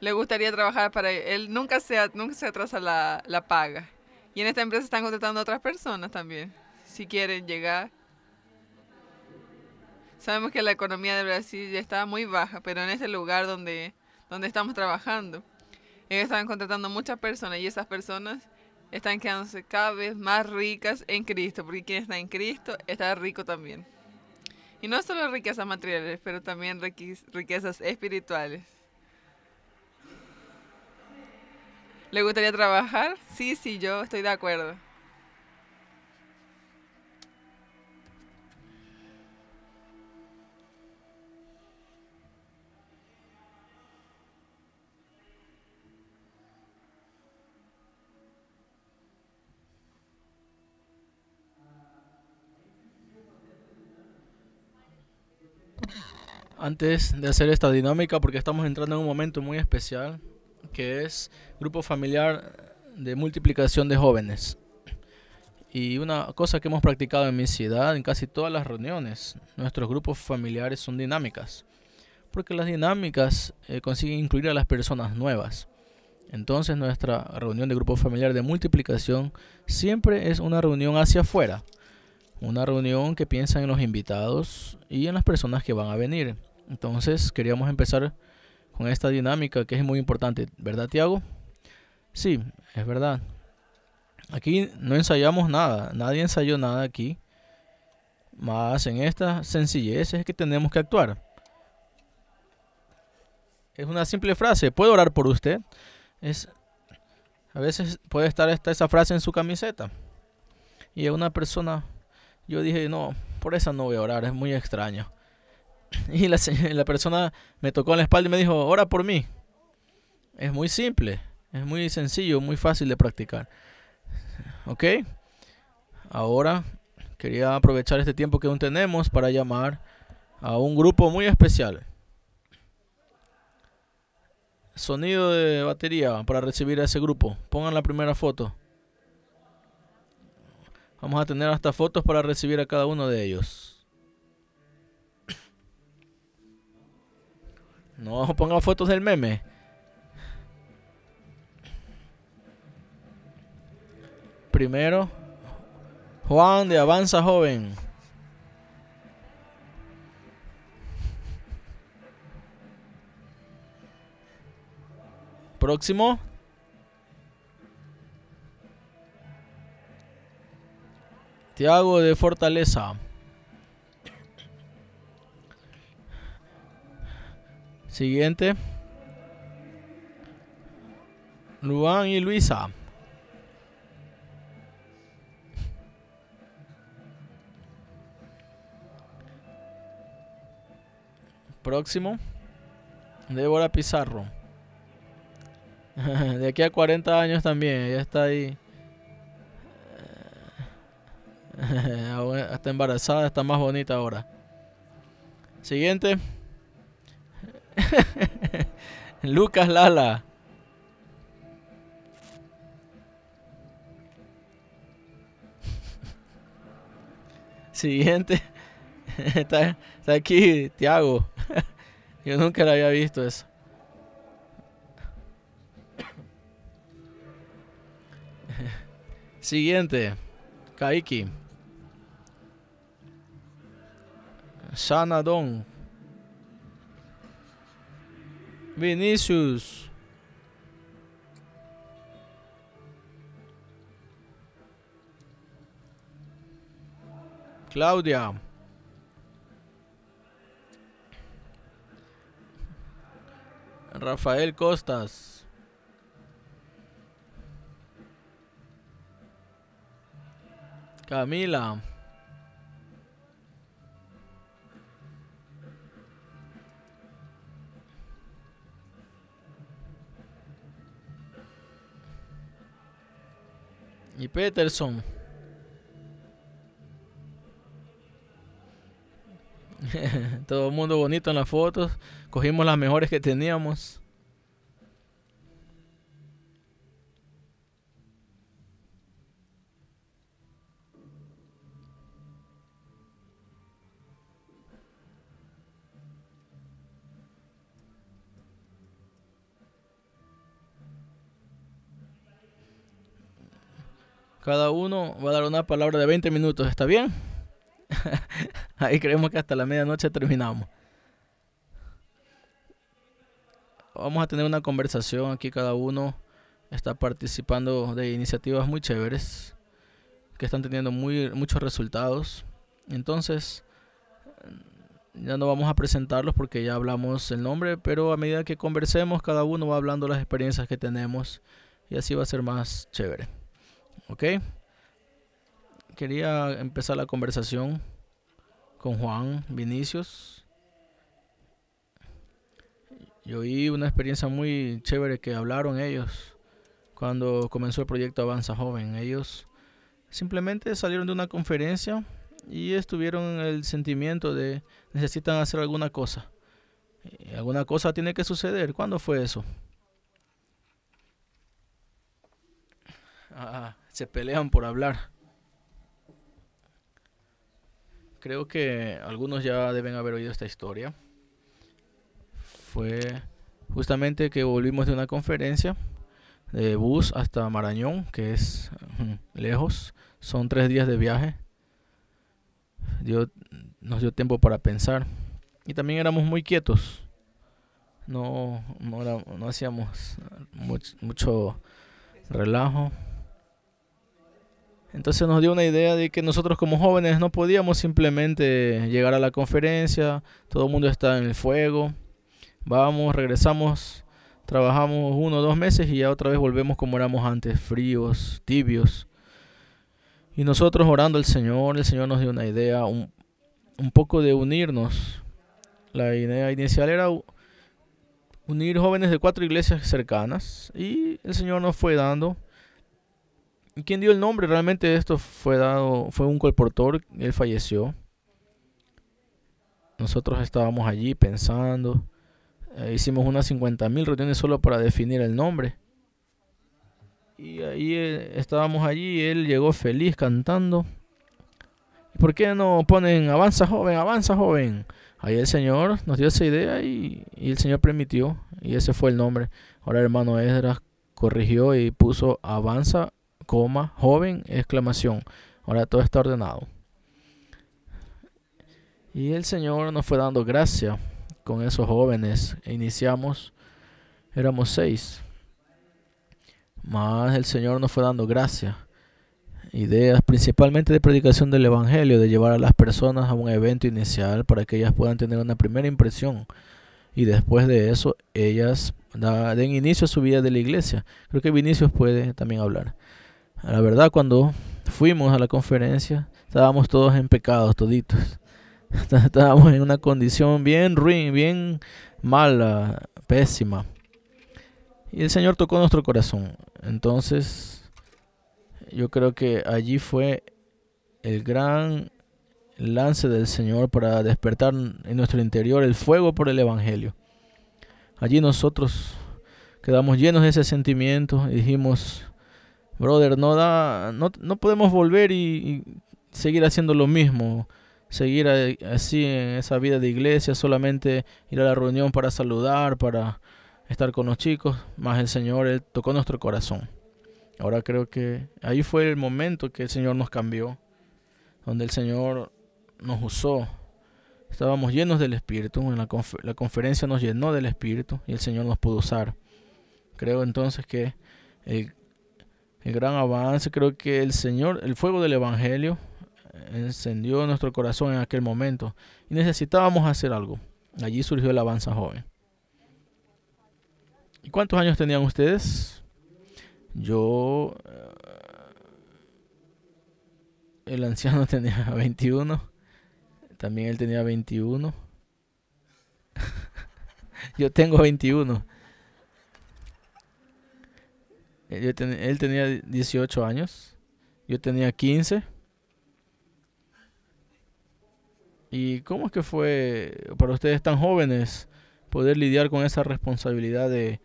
Le gustaría trabajar para él. él nunca se, nunca se atrasa la, la paga. Y en esta empresa están contratando a otras personas también. Si quieren llegar Sabemos que la economía de Brasil ya estaba muy baja, pero en ese lugar donde, donde estamos trabajando, ellos están contratando muchas personas y esas personas están quedándose cada vez más ricas en Cristo, porque quien está en Cristo está rico también. Y no solo riquezas materiales, pero también riquezas espirituales. ¿Le gustaría trabajar? Sí, sí, yo estoy de acuerdo. antes de hacer esta dinámica, porque estamos entrando en un momento muy especial, que es grupo familiar de multiplicación de jóvenes. Y una cosa que hemos practicado en mi ciudad, en casi todas las reuniones, nuestros grupos familiares son dinámicas, porque las dinámicas eh, consiguen incluir a las personas nuevas. Entonces nuestra reunión de grupo familiar de multiplicación siempre es una reunión hacia afuera, una reunión que piensa en los invitados y en las personas que van a venir. Entonces queríamos empezar con esta dinámica que es muy importante, ¿verdad Tiago? Sí, es verdad. Aquí no ensayamos nada, nadie ensayó nada aquí. Más en esta sencillez es que tenemos que actuar. Es una simple frase, ¿puedo orar por usted? Es, a veces puede estar esta, esa frase en su camiseta. Y a una persona, yo dije, no, por esa no voy a orar, es muy extraño. *laughs* Y la, la persona me tocó en la espalda y me dijo, ora por mí. Es muy simple, es muy sencillo, muy fácil de practicar. *laughs* ¿Ok? Ahora quería aprovechar este tiempo que aún tenemos para llamar a un grupo muy especial. Sonido de batería para recibir a ese grupo. Pongan la primera foto. Vamos a tener hasta fotos para recibir a cada uno de ellos. No ponga fotos del meme. Primero, Juan de Avanza Joven. Próximo. Tiago de Fortaleza. Siguiente. Luan y Luisa. Próximo. Débora Pizarro. *laughs* De aquí a 40 años también. Ella está ahí. *laughs* Está embarazada, está más bonita ahora. Siguiente. *laughs* Lucas Lala. *laughs* Siguiente. *laughs* Está, aquí Tiago. Yo nunca lo había visto eso. Siguiente. Kaiki. Sanadon. Vinicius. Claudia. Rafael Costas. Camila. Y Peterson. *laughs* Todo el mundo bonito en las fotos. Cogimos las mejores que teníamos. Cada uno va a dar una palabra de 20 minutos, ¿está bien? *laughs* Ahí creemos que hasta la medianoche terminamos. Vamos a tener una conversación aquí, cada uno está participando de iniciativas muy chéveres que están teniendo muy, muchos resultados. Entonces, ya no vamos a presentarlos porque ya hablamos el nombre, pero a medida que conversemos, cada uno va hablando las experiencias que tenemos y así va a ser más chévere. ¿Ok? Quería empezar la conversación con Juan Vinicius. Yo oí una experiencia muy chévere que hablaron ellos cuando comenzó el proyecto Avanza Joven. Ellos simplemente salieron de una conferencia y estuvieron el sentimiento de necesitan hacer alguna cosa. Eh, alguna cosa tiene que suceder. ¿Cuándo fue eso? Ah, ah se pelean por hablar. Creo que algunos ya deben haber oído esta historia. Fue justamente que volvimos de una conferencia de bus hasta Marañón, que es lejos. Son tres días de viaje. Dio, nos dio tiempo para pensar. Y también éramos muy quietos. No, no, no hacíamos mucho relajo. Entonces nos dio una idea de que nosotros como jóvenes no podíamos simplemente llegar a la conferencia, todo el mundo está en el fuego, vamos, regresamos, trabajamos uno o dos meses y ya otra vez volvemos como éramos antes, fríos, tibios. Y nosotros orando al Señor, el Señor nos dio una idea, un, un poco de unirnos. La idea inicial era unir jóvenes de cuatro iglesias cercanas y el Señor nos fue dando ¿Quién dio el nombre realmente esto fue dado, fue un colportor, él falleció. Nosotros estábamos allí pensando, eh, hicimos unas 50.000 reuniones solo para definir el nombre. Y ahí eh, estábamos allí, él llegó feliz cantando. por qué no ponen avanza joven, avanza joven? Ahí el Señor nos dio esa idea y, el Señor permitió, y ese fue el nombre. Ahora el hermano Esdras corrigió y puso avanza coma, joven, exclamación. Ahora todo está ordenado. Y el Señor nos fue dando gracia con esos jóvenes. E iniciamos, éramos seis. Más el Señor nos fue dando gracia. Ideas principalmente de predicación del Evangelio, de llevar a las personas a un evento inicial para que ellas puedan tener una primera impresión. Y después de eso, ellas den inicio a su vida de la iglesia. Creo que Vinicius puede también hablar. La verdad, cuando fuimos a la conferencia, estábamos todos en pecados, toditos. *laughs* Estábamos en una condición bien ruin, bien mala, pésima. Y el Señor tocó nuestro corazón. Entonces, yo creo que allí fue el gran lance del Señor para despertar en nuestro interior el fuego por el Evangelio. Allí nosotros quedamos llenos de ese sentimiento y dijimos, brother, no da, no, no podemos volver y, seguir haciendo lo mismo, seguir así en esa vida de iglesia, solamente ir a la reunión para saludar, para estar con los chicos, más el Señor, Él tocó nuestro corazón. Ahora creo que ahí fue el momento que el Señor nos cambió, donde el Señor nos usó. Estábamos llenos del Espíritu, en la, la conferencia nos llenó del Espíritu y el Señor nos pudo usar. Creo entonces que el gran avance. Creo que el Señor, el fuego del Evangelio, eh, encendió nuestro corazón en aquel momento y necesitábamos hacer algo. Allí surgió el Avanza Joven. ¿Y cuántos años tenían ustedes? Yo, eh, el anciano *laughs* tenía 21, también él tenía 21. *laughs* Yo tengo 21. Eh, él tenía 18 años, yo tenía 15. ¿Y cómo es que fue para ustedes tan jóvenes poder lidiar con esa responsabilidad de...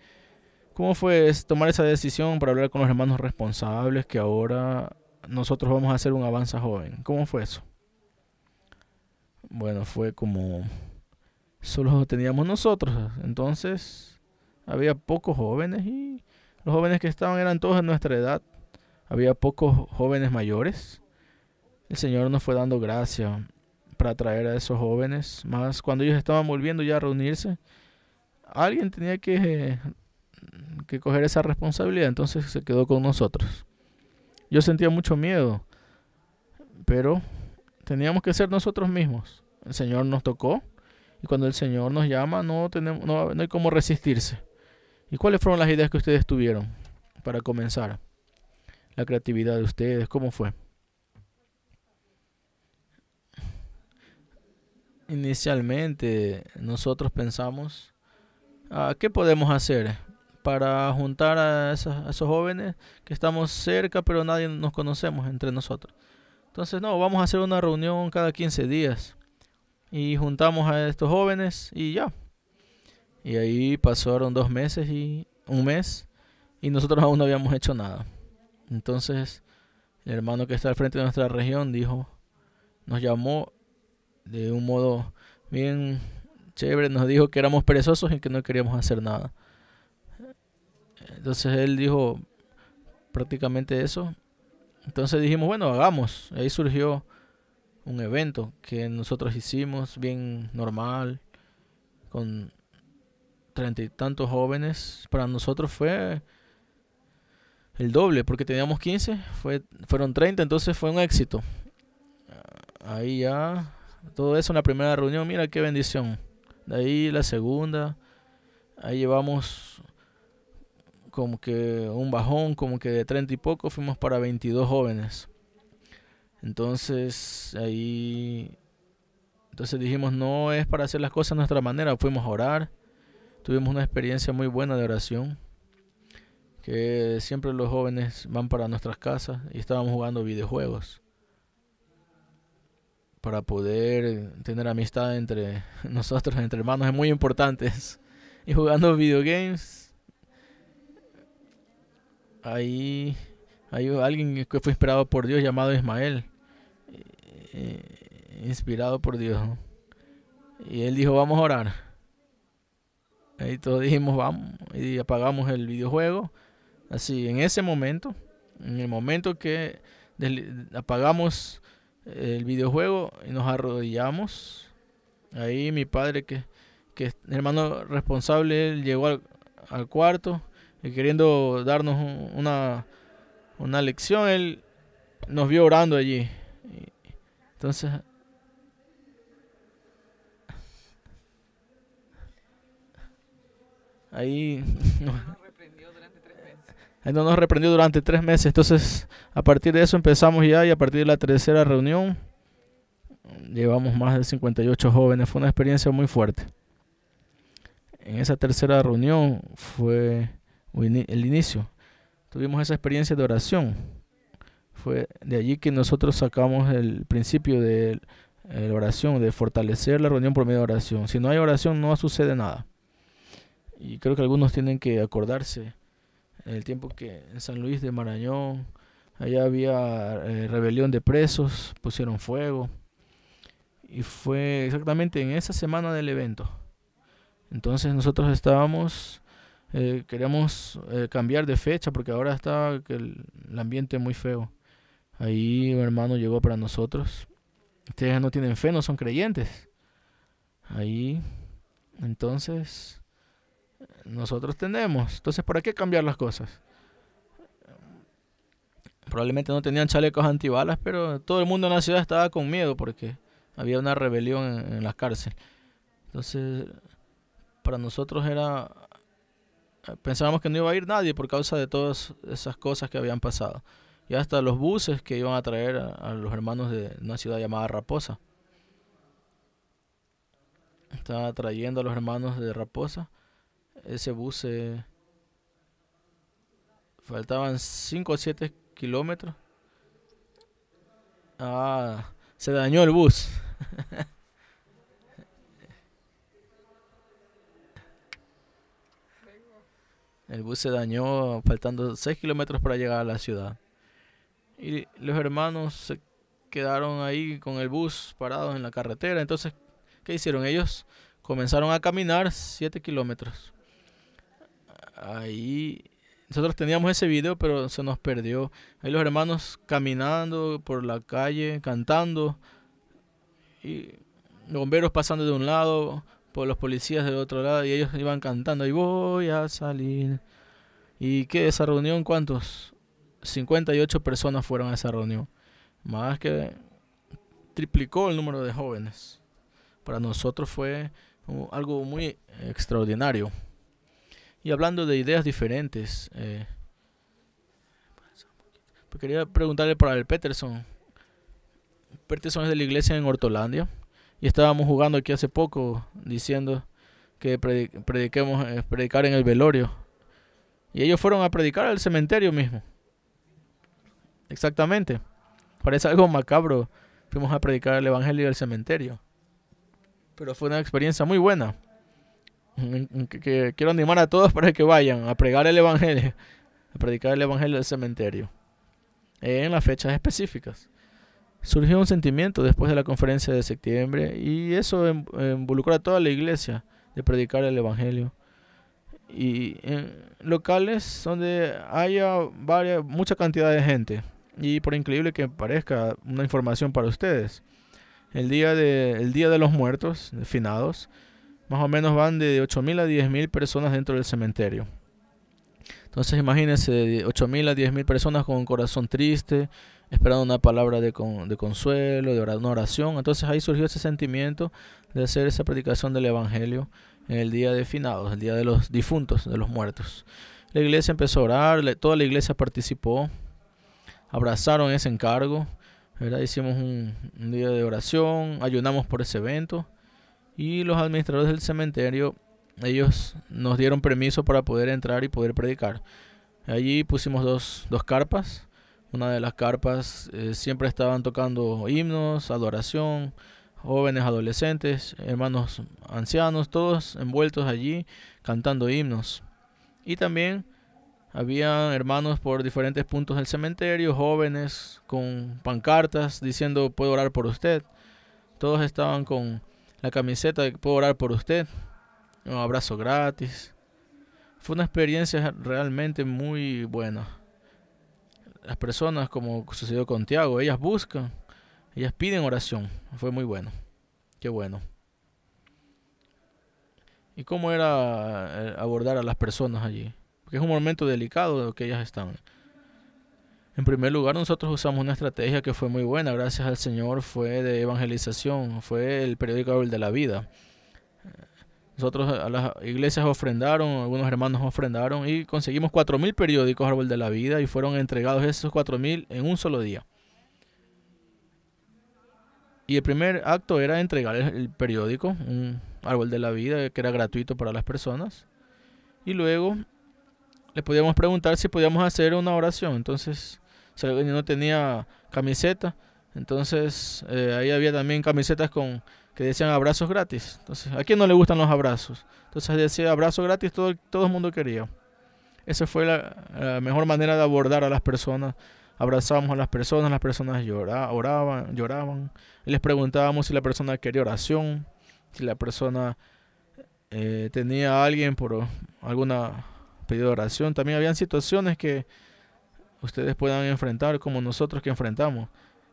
¿Cómo fue tomar esa decisión para hablar con los hermanos responsables que ahora nosotros vamos a hacer un avanza joven? ¿Cómo fue eso? Bueno, fue como solo teníamos nosotros, entonces había pocos jóvenes y los jóvenes que estaban eran todos de nuestra edad. Había pocos jóvenes mayores. El Señor nos fue dando gracia para atraer a esos jóvenes. Más cuando ellos estaban volviendo ya a reunirse, alguien tenía que, que coger esa responsabilidad. Entonces se quedó con nosotros. Yo sentía mucho miedo, pero teníamos que ser nosotros mismos. El Señor nos tocó y cuando el Señor nos llama no, tenemos, no, no hay cómo resistirse. ¿Y cuáles fueron las ideas que ustedes tuvieron para comenzar? La creatividad de ustedes, ¿cómo fue? Inicialmente nosotros pensamos, ah, ¿qué podemos hacer para juntar a, esos jóvenes que estamos cerca pero nadie nos conocemos entre nosotros? Entonces, no, vamos a hacer una reunión cada 15 días y juntamos a estos jóvenes y ya, y ahí pasaron dos meses y un mes y nosotros aún no habíamos hecho nada. Entonces el hermano que está al frente de nuestra región dijo, nos llamó de un modo bien chévere, nos dijo que éramos perezosos y que no queríamos hacer nada. Entonces él dijo prácticamente eso. Entonces dijimos, bueno, hagamos. Ahí surgió un evento que nosotros hicimos bien normal, con treinta y tantos jóvenes, para nosotros fue el doble, porque teníamos 15, fue, fueron 30, entonces fue un éxito. Ahí ya, todo eso en la primera reunión, mira qué bendición. De ahí la segunda, ahí llevamos como que un bajón, como que de 30 y poco, fuimos para 22 jóvenes. Entonces ahí, entonces dijimos, no es para hacer las cosas a nuestra manera, fuimos a orar Tuvimos una experiencia muy buena de oración, que siempre los jóvenes van para nuestras casas y estábamos jugando videojuegos para poder tener amistad entre *laughs* nosotros, entre hermanos, es muy importante. Y jugando videogames, ahí hay alguien que fue inspirado por Dios llamado Ismael, eh, eh, inspirado por Dios. Y él dijo, vamos a orar. Ahí todos dijimos vamos y apagamos el videojuego. Así, en ese momento, en el momento que apagamos eh, el videojuego y nos arrodillamos, ahí mi padre, que, que hermano responsable, él llegó al, cuarto y eh, queriendo darnos una, una lección, él nos vio orando allí. Entonces *laughs* Ahí no, nos reprendió durante tres meses. Entonces, a partir de eso empezamos ya y a partir de la tercera reunión llevamos más de 58 jóvenes. Fue una experiencia muy fuerte. En esa tercera reunión fue el inicio. Tuvimos esa experiencia de oración. Fue de allí que nosotros sacamos el principio de eh, la oración, de fortalecer la reunión por medio de oración. Si no hay oración no sucede nada y creo que algunos tienen que acordarse el tiempo que en San Luis de Marañón allá había eh, rebelión de presos, pusieron fuego y fue exactamente en esa semana del evento. Entonces nosotros estábamos eh, queríamos eh, cambiar de fecha porque ahora estaba que el, el, ambiente muy feo. Ahí un hermano llegó para nosotros. Ustedes no tienen fe, no son creyentes. Ahí entonces nosotros tenemos. Entonces, ¿para qué cambiar las cosas? Probablemente no tenían chalecos antibalas, pero todo el mundo en la ciudad estaba con miedo porque había una rebelión en, la cárcel Entonces, para nosotros era... Pensábamos que no iba a ir nadie por causa de todas esas cosas que habían pasado. Y hasta los buses que iban a traer a, a los hermanos de una ciudad llamada Raposa estaba trayendo a los hermanos de Raposa ese bus eh, faltaban 5 o 7 kilómetros. Ah, se dañó el bus. *laughs* el bus se dañó faltando 6 kilómetros para llegar a la ciudad. Y los hermanos se quedaron ahí con el bus parados en la carretera. Entonces, ¿qué hicieron? Ellos comenzaron a caminar 7 kilómetros ahí nosotros teníamos ese video, pero se nos perdió. Ahí los hermanos caminando por la calle, cantando. Y bomberos pasando de un lado, por los policías del otro lado, y ellos iban cantando. Y voy a salir. ¿Y qué? ¿Esa reunión cuántos? 58 personas fueron a esa reunión. Más que triplicó el número de jóvenes. Para nosotros fue algo muy extraordinario y hablando de ideas diferentes. Eh, quería preguntarle para el Peterson. Peterson es de la iglesia en Hortolandia y estábamos jugando aquí hace poco diciendo que prediquemos eh, predicar en el velorio. Y ellos fueron a predicar al cementerio mismo. Exactamente. Parece algo macabro. Fuimos a predicar el evangelio del cementerio. Pero fue una experiencia muy buena. *laughs* Que, quiero animar a todos para que vayan a pregar el Evangelio, a predicar el Evangelio del cementerio, en las fechas específicas. Surgió un sentimiento después de la conferencia de septiembre y eso em, involucró a toda la iglesia de predicar el Evangelio. Y en locales donde haya varias, mucha cantidad de gente. Y por increíble que parezca, una información para ustedes. El día de, el día de los muertos, finados, más o menos van de 8.000 a 10.000 personas dentro del cementerio. Entonces imagínense, 8.000 a 10.000 personas con un corazón triste, esperando una palabra de, consuelo, de una oración. Entonces ahí surgió ese sentimiento de hacer esa predicación del Evangelio en el día de finados, el día de los difuntos, de los muertos. La iglesia empezó a orar, toda la iglesia participó, abrazaron ese encargo. Hicimos un día de oración, ayunamos por ese evento y los administradores del cementerio, ellos nos dieron permiso para poder entrar y poder predicar. Allí pusimos dos, dos carpas. Una de las carpas eh, siempre estaban tocando himnos, adoración, jóvenes, adolescentes, hermanos ancianos, todos envueltos allí cantando himnos. Y también había hermanos por diferentes puntos del cementerio, jóvenes con pancartas diciendo puedo orar por usted. Todos estaban con la camiseta, puedo orar por usted, un abrazo gratis. Fue una experiencia realmente muy buena. Las personas, como sucedió con Tiago, ellas buscan, ellas piden oración. Fue muy bueno. Qué bueno. ¿Y cómo era eh, abordar a las personas allí? Porque es un momento delicado de lo que ellas están. En primer lugar, nosotros usamos una estrategia que fue muy buena, gracias al Señor, fue de evangelización, fue el periódico Árbol de la vida. Nosotros a las iglesias ofrendaron, algunos hermanos ofrendaron y conseguimos 4.000 periódicos Árbol de la Vida y fueron entregados esos 4.000 en un solo día. Y el primer acto era entregar el periódico, un Árbol de la Vida que era gratuito para las personas. Y luego le podíamos preguntar si podíamos hacer una oración. Entonces no tenía camiseta. Entonces eh, ahí había también camisetas con que decían abrazos gratis. Entonces, ¿a quién no le gustan los abrazos? Entonces decía abrazo gratis, todo, todo el mundo quería. Esa fue la, mejor manera de abordar a las personas. Abrazábamos a las personas, las personas lloraban lloraban. les preguntábamos si la persona quería oración, si la persona eh, tenía a alguien por alguna pedido de oración. También habían situaciones que ustedes puedan enfrentar como nosotros que enfrentamos.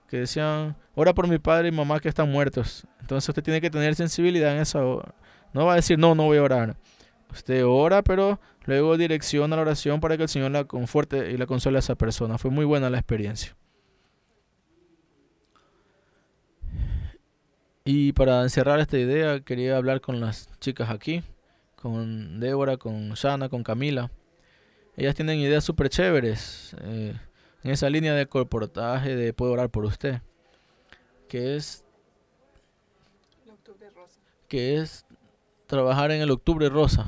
Que decían, ora por mi padre y mamá que están muertos. Entonces usted tiene que tener sensibilidad en esa hora. No va a decir, no, no voy a orar. Usted ora, pero luego direcciona la oración para que el Señor la conforte y la console a esa persona. Fue muy buena la experiencia. Y para encerrar esta idea, quería hablar con las chicas aquí, con Débora, con Shana, con Camila. Ellas tienen ideas súper chéveres eh, en esa línea de corporataje de Puedo orar por usted, que es, que es trabajar en el octubre rosa.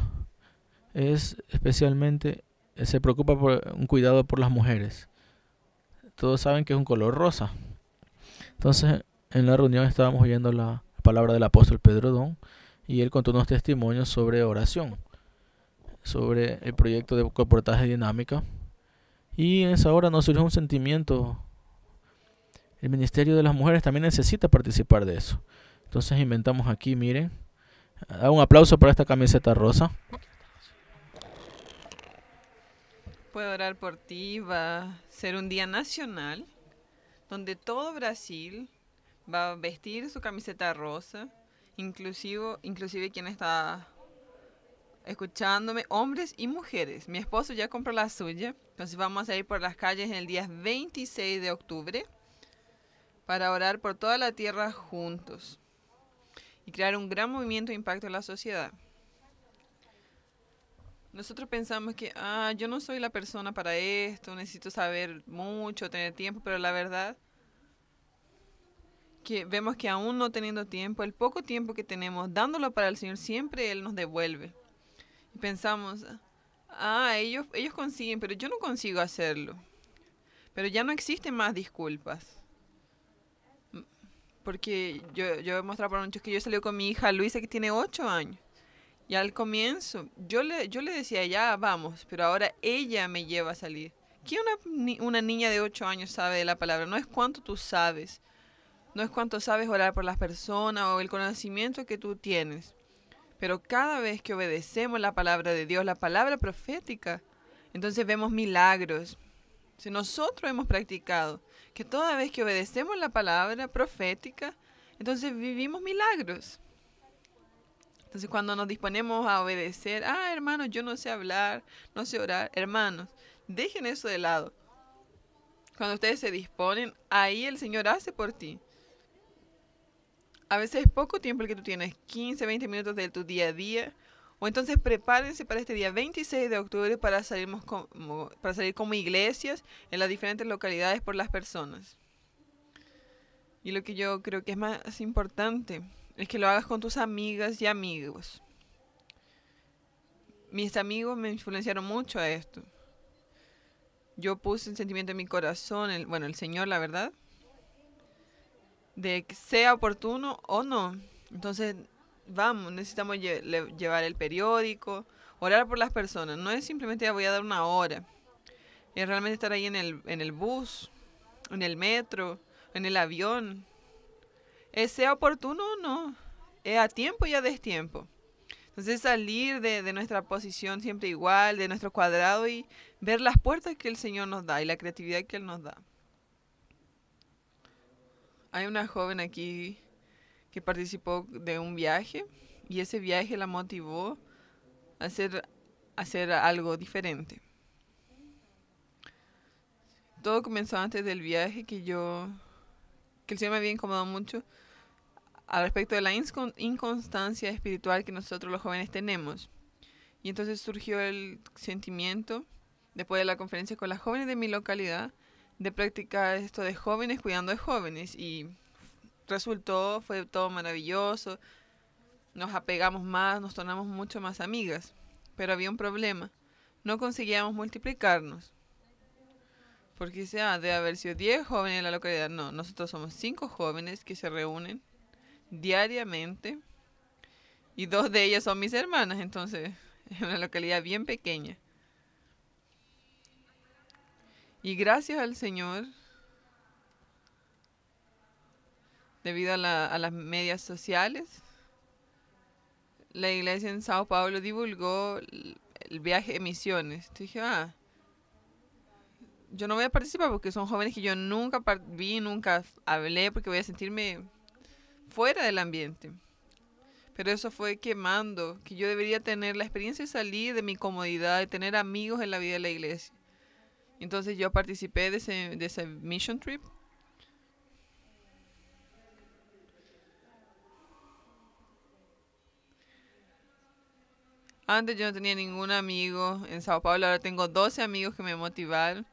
Es especialmente, eh, se preocupa por un cuidado por las mujeres. Todos saben que es un color rosa. Entonces, en la reunión estábamos oyendo la palabra del apóstol Pedro Don y él contó unos testimonios sobre oración sobre el proyecto de coportaje dinámica. Y en esa hora nos surge un sentimiento. El Ministerio de las Mujeres también necesita participar de eso. Entonces inventamos aquí, miren. Ah, un aplauso para esta camiseta rosa. Puedo orar por ti. Va a ser un día nacional donde todo Brasil va a vestir su camiseta rosa, inclusive, inclusive quien está escuchándome, hombres y mujeres. Mi esposo ya compró la suya, entonces vamos a ir por las calles el día 26 de octubre para orar por toda la tierra juntos y crear un gran movimiento de impacto en la sociedad. Nosotros pensamos que, ah, yo no soy la persona para esto, necesito saber mucho, tener tiempo, pero la verdad que vemos que aún no teniendo tiempo, el poco tiempo que tenemos dándolo para el Señor, siempre Él nos devuelve pensamos, ah, ellos, ellos consiguen, pero yo no consigo hacerlo. Pero ya no existen más disculpas. Porque yo, yo he mostrado para muchos que yo salí con mi hija Luisa, que tiene ocho años. Y al comienzo, yo le, yo le decía, ya vamos, pero ahora ella me lleva a salir. ¿Qué una, una niña de ocho años sabe de la palabra? No es cuánto tú sabes, no es cuánto sabes orar por las personas o el conocimiento que tú tienes. Pero cada vez que obedecemos la palabra de Dios, la palabra profética, entonces vemos milagros. Si nosotros hemos practicado que toda vez que obedecemos la palabra profética, entonces vivimos milagros. Entonces cuando nos disponemos a obedecer, ah, hermanos, yo no sé hablar, no sé orar, hermanos, dejen eso de lado. Cuando ustedes se disponen, ahí el Señor hace por ti. A veces es poco tiempo el que tú tienes, 15, 20 minutos de tu día a día. O entonces prepárense para este día 26 de octubre para, salir como iglesias en las diferentes localidades por las personas. Y lo que yo creo que es más importante es que lo hagas con tus amigas y amigos. Mis amigos me influenciaron mucho a esto. Yo puse el sentimiento en mi corazón, bueno, el Señor, la verdad, de que sea oportuno o no. Entonces, vamos, necesitamos llevar el periódico, orar por las personas. No es simplemente ah, voy a dar una hora. Es realmente estar ahí en el, en el bus, en el metro, en el avión. Es sea oportuno o no. Es a tiempo y a destiempo. Entonces salir de nuestra posición siempre igual, de nuestro cuadrado y ver las puertas que el Señor nos da y la creatividad que Él nos da hay una joven aquí que participó de un viaje y ese viaje la motivó a hacer, hacer algo diferente. Todo comenzó antes del viaje que yo, que el Señor me había incomodado mucho al respecto de la inconstancia espiritual que nosotros los jóvenes tenemos. Y entonces surgió el sentimiento, después de la conferencia con las jóvenes de mi localidad, de practicar esto de jóvenes cuidando de jóvenes y resultó, fue todo maravilloso, nos apegamos más, nos tornamos mucho más amigas, pero había un problema, no conseguíamos multiplicarnos. Porque sea, ah, de haber sido 10 jóvenes en la localidad. No, nosotros somos 5 jóvenes que se reúnen diariamente y dos de ellas son mis hermanas, entonces es *laughs* una localidad bien pequeña. Y gracias al Señor, debido a, las medias sociales, la iglesia en Sao Paulo divulgó el viaje de misiones. dije, ah, yo no voy a participar porque son jóvenes que yo nunca vi, nunca hablé, porque voy a sentirme fuera del ambiente. Pero eso fue quemando, que yo debería tener la experiencia de salir de mi comodidad, de tener amigos en la vida de la iglesia. Entonces yo participé de ese, mission trip. Antes yo no tenía ningún amigo en Sao Paulo, ahora tengo 12 amigos que me motivaron.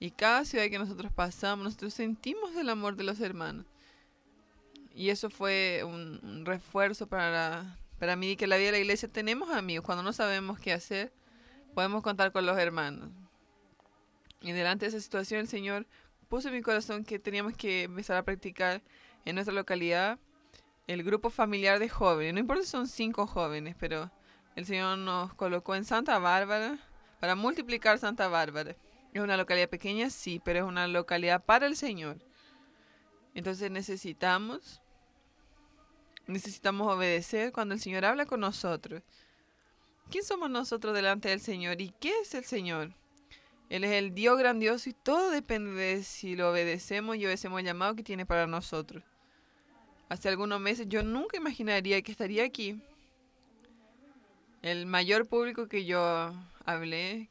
Y cada ciudad que nosotros pasamos, nosotros sentimos el amor de los hermanos. Y eso fue un, refuerzo para, para mí que en la vida de la iglesia tenemos amigos. Cuando no sabemos qué hacer, podemos contar con los hermanos. Y delante de esa situación, el Señor puso en mi corazón que teníamos que empezar a practicar en nuestra localidad el grupo familiar de jóvenes. No importa si son cinco jóvenes, pero el Señor nos colocó en Santa Bárbara para multiplicar Santa Bárbara. Es una localidad pequeña, sí, pero es una localidad para el Señor. Entonces necesitamos, necesitamos obedecer cuando el Señor habla con nosotros. ¿Quién somos nosotros delante del Señor y qué es el Señor? Él es el Dios grandioso y todo depende de si lo obedecemos y obedecemos el llamado que tiene para nosotros. Hace algunos meses yo nunca imaginaría que estaría aquí. El mayor público que yo hablé,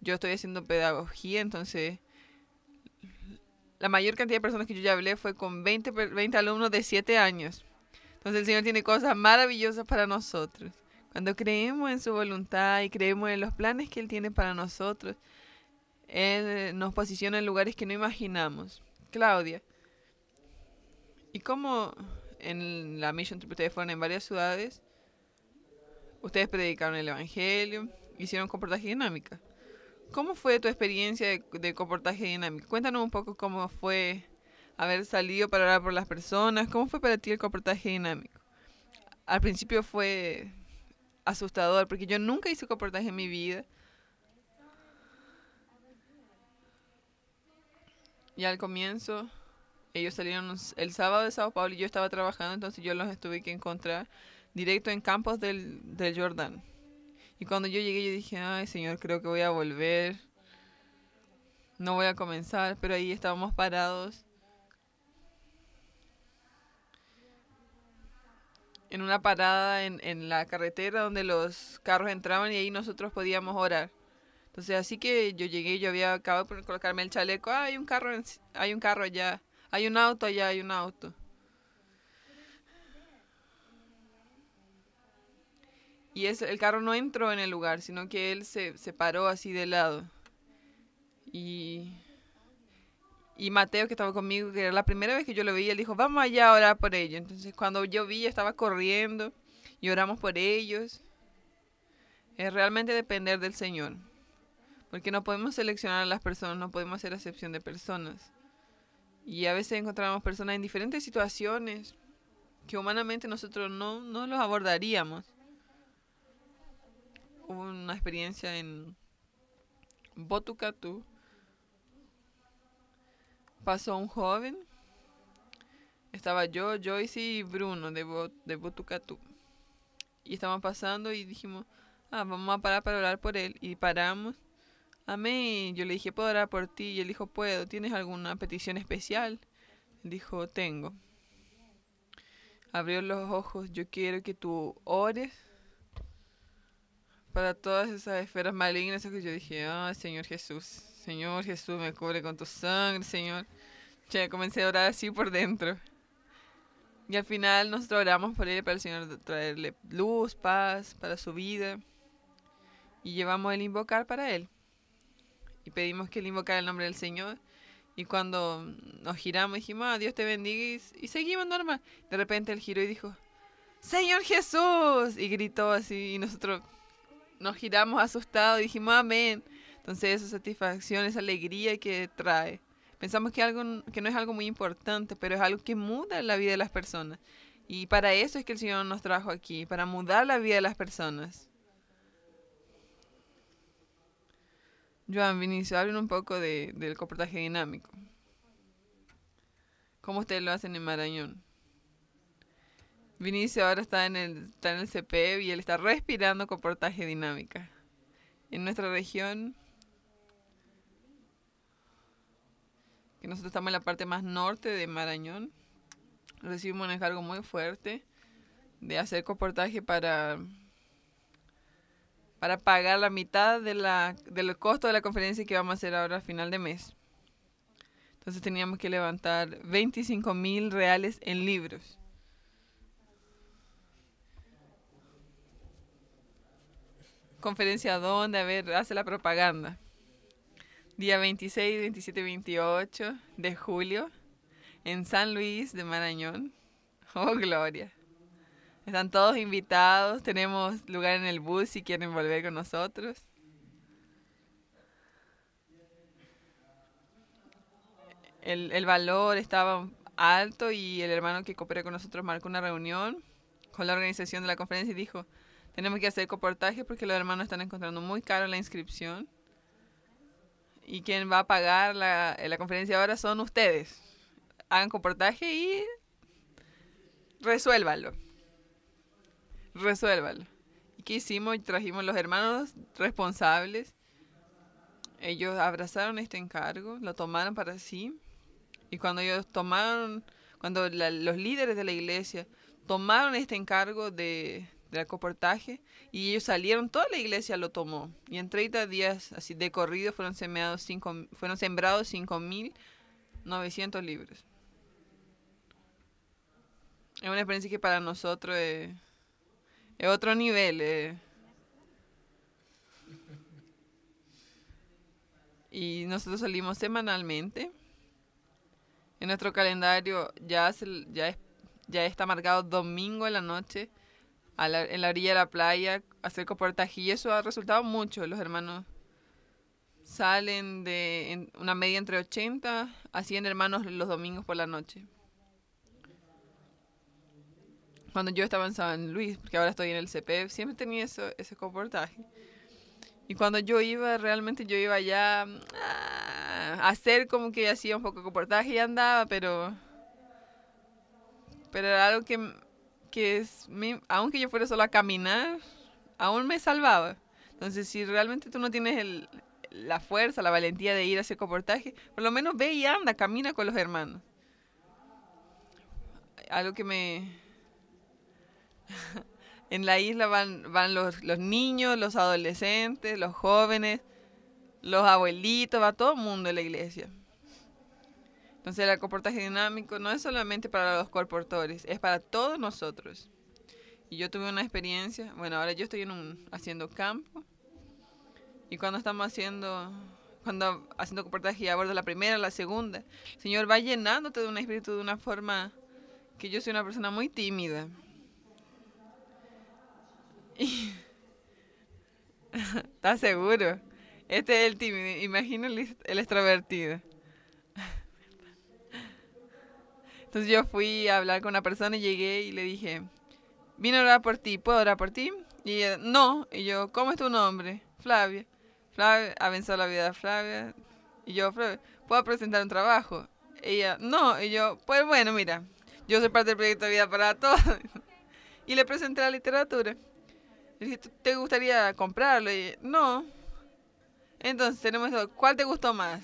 yo estoy haciendo pedagogía, entonces la mayor cantidad de personas que yo ya hablé fue con 20, alumnos de 7 años. Entonces el Señor tiene cosas maravillosas para nosotros. Cuando creemos en su voluntad y creemos en los planes que Él tiene para nosotros, eh, nos posiciona en lugares que no imaginamos. Claudia, ¿y cómo en la Mission Trip ustedes fueron en varias ciudades? Ustedes predicaron el Evangelio, hicieron comportaje dinámico? ¿Cómo fue tu experiencia de, comportaje dinámico? Cuéntanos un poco cómo fue haber salido para orar por las personas. ¿Cómo fue para ti el comportaje dinámico? Al principio fue asustador porque yo nunca hice comportaje en mi vida. Ya al comienzo, ellos salieron el sábado de Sao Paulo y yo estaba trabajando, entonces yo los tuve que encontrar directo en campos del, Jordán. Y cuando yo llegué, yo dije, ay, señor, creo que voy a volver. No voy a comenzar, pero ahí estábamos parados. En una parada en, en la carretera donde los carros entraban y ahí nosotros podíamos orar. Entonces, así que yo llegué, yo había acabado de colocarme el chaleco, ah, hay un carro, hay un carro allá, hay un auto allá, hay un auto. Y es el carro no entró en el lugar, sino que él se, se paró así de lado. Y, y Mateo, que estaba conmigo, que era la primera vez que yo lo veía, él dijo, vamos allá a orar por ellos. Entonces, cuando yo vi, estaba corriendo y oramos por ellos. Es realmente depender del Señor. Porque no podemos seleccionar a las personas, no podemos hacer acepción de personas. Y a veces encontramos personas en diferentes situaciones que humanamente nosotros no, no los abordaríamos. Hubo una experiencia en Botucatu. Pasó un joven. Estaba yo, Joyce y Bruno de, de Botucatu. Y estábamos pasando y dijimos, ah, vamos a parar para orar por él. Y paramos Amén. Yo le dije, ¿puedo orar por ti? Y él dijo, puedo. ¿Tienes alguna petición especial? Dijo, tengo. Abrió los ojos. Yo quiero que tú ores para todas esas esferas malignas. Que yo dije, ah, Señor Jesús. Señor Jesús, me cubre con tu sangre, Señor. Ya comencé a orar así por dentro. Y al final nosotros oramos por él, para el Señor traerle luz, paz para su vida. Y llevamos el invocar para él y pedimos que él invocara el nombre del Señor. Y cuando nos giramos dijimos, ah, Dios te bendiga y, seguimos normal. De repente él giró y dijo, Señor Jesús. Y gritó así y nosotros nos giramos asustados y dijimos, amén. Entonces esa satisfacción, esa alegría que trae. Pensamos que, algo, que no es algo muy importante, pero es algo que muda la vida de las personas. Y para eso es que el Señor nos trajo aquí, para mudar la vida de las personas. Joan, Vinicio, hablen un poco de, del comportaje dinámico. ¿Cómo ustedes lo hacen en Marañón? Vinicio ahora está en el, está en el CP y él está respirando comportaje dinámica. En nuestra región, que nosotros estamos en la parte más norte de Marañón, recibimos un encargo muy fuerte de hacer comportaje para para pagar la mitad del costo de la conferencia que vamos a hacer ahora al final de mes. Entonces teníamos que levantar 25 mil reales en libros. Conferencia donde, a ver, hace la propaganda. Día 26, 27, 28 de julio en San Luis de Marañón. Oh, gloria. Están todos invitados, tenemos lugar en el bus si quieren volver con nosotros. El, valor estaba alto y el hermano que cooperó con nosotros marcó una reunión con la organización de la conferencia y dijo, tenemos que hacer coportaje porque los hermanos están encontrando muy caro la inscripción y quien va a pagar la, la conferencia ahora son ustedes. Hagan comportaje y resuélvanlo resuélvalo. qué hicimos? Trajimos los hermanos responsables. Ellos abrazaron este encargo, lo tomaron para sí. Y cuando ellos tomaron, cuando los líderes de la iglesia tomaron este encargo de, acoportaje y ellos salieron, toda la iglesia lo tomó. Y en 30 días, así de corrido, fueron, semeados cinco, fueron sembrados 5.900 libros. Es una experiencia que para nosotros es es otro nivel. Eh. Y nosotros salimos semanalmente. En nuestro calendario ya, ya, ya está marcado domingo en la noche en la orilla de la playa hacer coportaje y eso ha resultado mucho. Los hermanos salen de una media entre 80 a 100 hermanos los domingos por la noche cuando yo estaba en San Luis, porque ahora estoy en el CPF, e, siempre tenía eso, ese comportaje. Y cuando yo iba, realmente yo iba ya ah, a hacer como que hacía un poco de comportaje y andaba, pero, pero era algo que, que es, aunque yo fuera solo a caminar, aún me salvaba. Entonces, si realmente tú no tienes la fuerza, la valentía de ir a ese comportaje, por lo menos ve y anda, camina con los hermanos. Algo que me, *laughs* en la isla van, van los, niños, los adolescentes, los jóvenes, los abuelitos, va todo el mundo en la iglesia. Entonces el coportaje dinámico no es solamente para los colportores, es para todos nosotros. Y yo tuve una experiencia, bueno, ahora yo estoy en un, haciendo campo y cuando estamos haciendo cuando haciendo comportaje y la primera, la segunda. el Señor, va llenándote de un espíritu de una forma que yo soy una persona muy tímida. *laughs* ¿Estás seguro? Este es el tímido, imagino el, extrovertido. *laughs* Entonces yo fui a hablar con una persona y llegué y le dije, ¿vino a orar por ti, ¿puedo orar por ti? Y ella, no. Y yo, ¿cómo es tu nombre? Flavia. Flavia, ha ah, vencido la vida de Flavia. Y yo, ¿puedo presentar un trabajo? Y ella, no. Y yo, pues bueno, mira, yo soy parte del proyecto de Vida para Todos. *laughs* y le presenté la literatura dije, ¿te gustaría comprarlo? Y no. Entonces tenemos ¿Cuál te gustó más?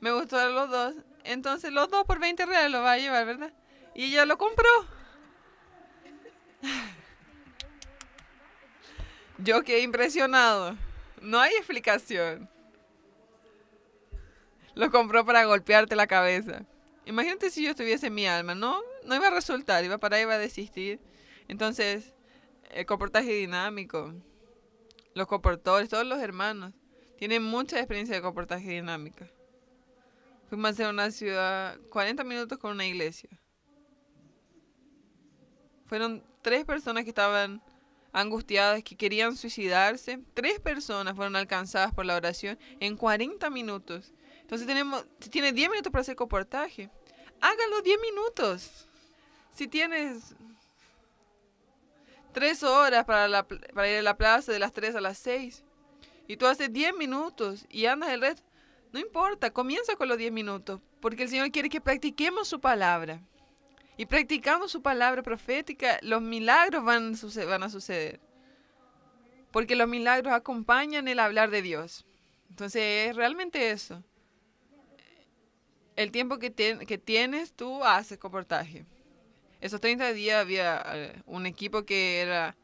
Me gustaron los dos. Entonces los dos por 20 reales lo va a llevar, ¿verdad? Y ella lo compró. *laughs* Yo quedé impresionado. No hay explicación. Lo compró para golpearte la cabeza. Imagínate si yo estuviese en mi alma, ¿no? No iba a resultar, iba para ahí, iba a desistir. Entonces, el comportaje dinámico, los coportores, todos los hermanos, tienen mucha experiencia de comportaje dinámico. Fuimos a una ciudad 40 minutos con una iglesia. Fueron tres personas que estaban angustiadas, que querían suicidarse. Tres personas fueron alcanzadas por la oración en 40 minutos. Entonces tenemos, si tienes 10 minutos para hacer comportaje, hágalo 10 minutos. Si tienes Tres horas para, ir a la plaza de las tres a las seis. Y tú haces diez minutos y andas el resto. No importa, comienza con los diez minutos, porque el Señor quiere que practiquemos su palabra. Y practicando su palabra profética, los milagros van, a suceder. Porque los milagros acompañan el hablar de Dios. Entonces es realmente eso. El tiempo que, tienes, tú haces comportaje. Esos 30 días había eh, un equipo que era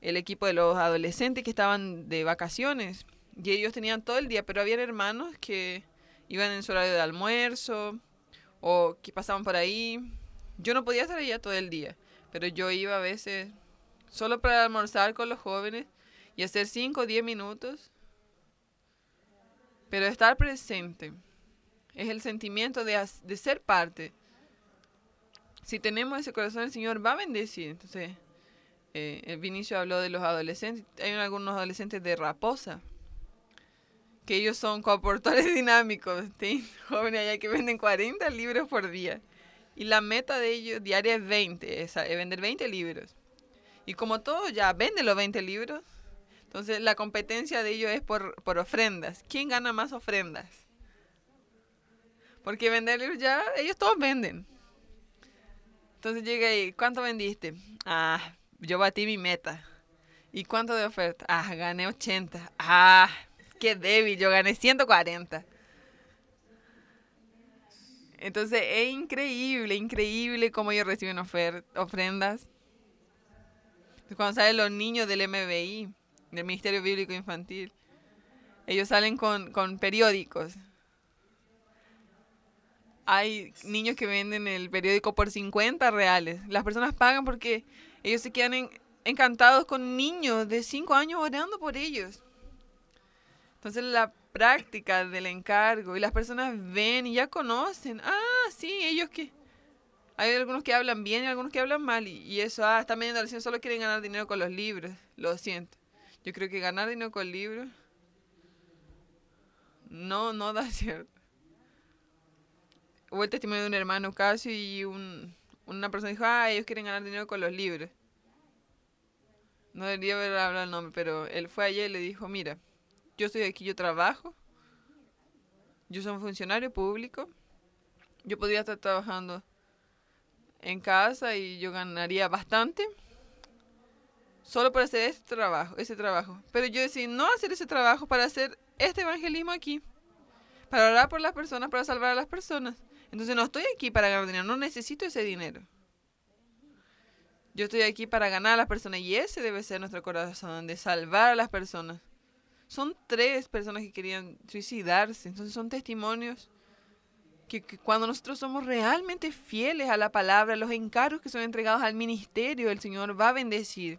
el equipo de los adolescentes que estaban de vacaciones y ellos tenían todo el día, pero había hermanos que iban en su horario de almuerzo o que pasaban por ahí. Yo no podía estar allá todo el día, pero yo iba a veces solo para almorzar con los jóvenes y hacer 5 o 10 minutos. Pero estar presente es el sentimiento de ser parte si tenemos ese corazón, el Señor va a bendecir. Entonces, eh, Vinicio habló de los adolescentes. Hay algunos adolescentes de raposa, que ellos son coportores *laughs* dinámicos. ¿sí? Jóvenes allá que venden 40 libros por día. Y la meta de ellos diaria es 20, es, vender 20 libros. Y como todos ya venden los 20 libros, entonces la competencia de ellos es por, por ofrendas. ¿Quién gana más ofrendas? Porque vender ya, ellos todos venden. Entonces llegué ahí, ¿cuánto vendiste? Ah, yo batí mi meta. ¿Y cuánto de oferta? Ah, gané 80. Ah, qué débil, yo gané 140. Entonces es increíble, increíble cómo ellos reciben ofrendas. Cuando salen los niños del MBI, del Ministerio Bíblico Infantil, ellos salen con, con periódicos hay niños que venden el periódico por 50 reales. Las personas pagan porque ellos se quedan encantados con niños de 5 años orando por ellos. Entonces la práctica del encargo y las personas ven y ya conocen. Ah, sí, ellos que... Hay algunos que hablan bien y algunos que hablan mal. Y, eso, ah, están vendiendo solo quieren ganar dinero con los libros. Lo siento. Yo creo que ganar dinero con libros no, no da *laughs* cierto hubo el testimonio de un hermano Casio y un, una persona dijo, ah, ellos quieren ganar dinero con los libros. No debería haber hablado el nombre, pero él fue ayer y le dijo, mira, yo estoy aquí, yo trabajo, yo soy un funcionario público, yo podría estar trabajando en casa y yo ganaría bastante solo por hacer este trabajo, ese trabajo. Pero yo decidí no hacer ese trabajo para hacer este evangelismo aquí, para orar por las personas, para salvar a las personas. Entonces no estoy aquí para ganar dinero, no necesito ese dinero. Yo estoy aquí para ganar a las personas y ese debe ser nuestro corazón, de salvar a las personas. Son tres personas que querían suicidarse, entonces son testimonios que, cuando nosotros somos realmente fieles a la palabra, los encargos que son entregados al ministerio, el Señor va a bendecir.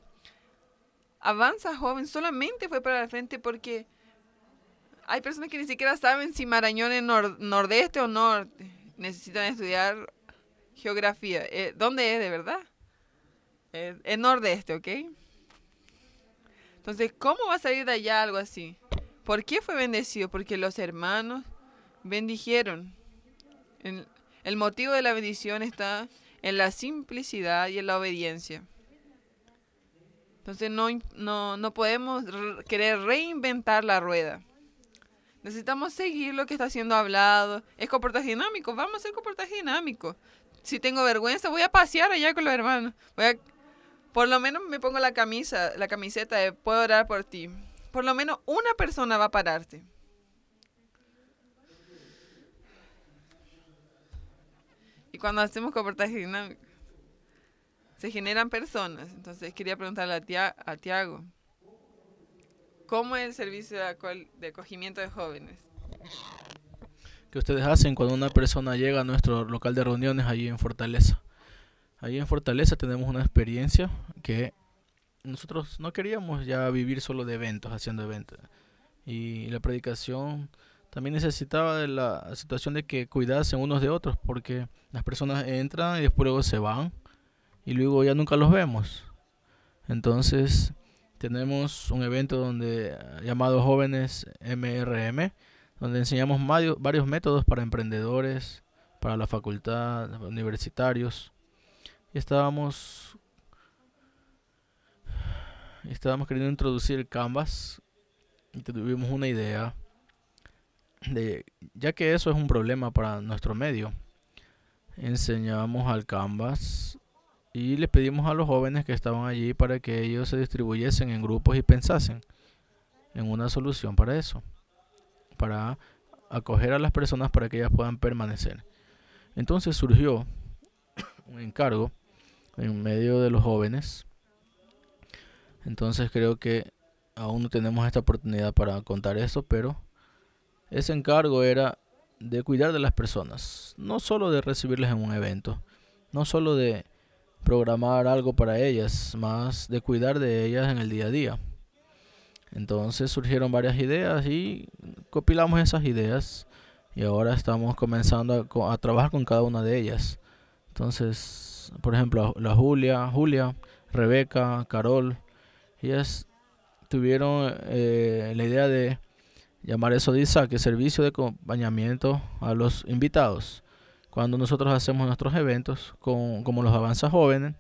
Avanza, joven, solamente fue para la frente porque hay personas que ni siquiera saben si Marañón es nordeste o norte necesitan estudiar geografía. Eh, ¿Dónde es de verdad? Eh, en Nordeste, ¿ok? Entonces, ¿cómo va a salir de allá algo así? ¿Por qué fue bendecido? Porque los hermanos bendijeron. El, el motivo de la bendición está en la simplicidad y en la obediencia. Entonces no, no, no podemos querer reinventar la rueda. Necesitamos seguir lo que está siendo hablado. Es comportaje dinámico. Vamos a hacer comportaje dinámico. Si tengo vergüenza, voy a pasear allá con los hermanos. Voy a... Por lo menos me pongo la camisa, la camiseta de puedo orar por ti. Por lo menos una persona va a pararte. Y cuando hacemos comportaje dinámico, se generan personas. Entonces quería preguntarle a, Tiago. ¿Cómo es el servicio de acogimiento de jóvenes? ¿Qué ustedes hacen cuando una persona llega a nuestro local de reuniones allí en Fortaleza? Allí en Fortaleza tenemos una experiencia que nosotros no queríamos ya vivir solo de eventos, haciendo eventos. Y la predicación también necesitaba de la situación de que cuidasen unos de otros, porque las personas entran y después luego se van y luego ya nunca los vemos. Entonces, tenemos un evento donde eh, llamado Jóvenes MRM, donde enseñamos varios métodos para emprendedores, para la facultad, universitarios. Y estábamos estábamos queriendo introducir el Canvas y tuvimos una idea de ya que eso es un problema para nuestro medio. Enseñamos al Canvas y les pedimos a los jóvenes que estaban allí para que ellos se distribuyesen en grupos y pensasen en una solución para eso, para acoger a las personas para que ellas puedan permanecer. Entonces surgió un encargo en medio de los jóvenes. Entonces creo que aún no tenemos esta oportunidad para contar eso. pero ese encargo era de cuidar de las personas, no solo de recibirles en un evento, no solo de programar algo para ellas, más de cuidar de ellas en el día a día. Entonces surgieron varias ideas y copilamos esas ideas y ahora estamos comenzando a, trabajar con cada una de ellas. Entonces, por ejemplo, la Julia, Julia, Rebeca, Carol, ellas tuvieron eh, la idea de llamar eso de Isaac, servicio de acompañamiento a los invitados. Cuando nosotros hacemos nuestros eventos, como los avanza jóvenes,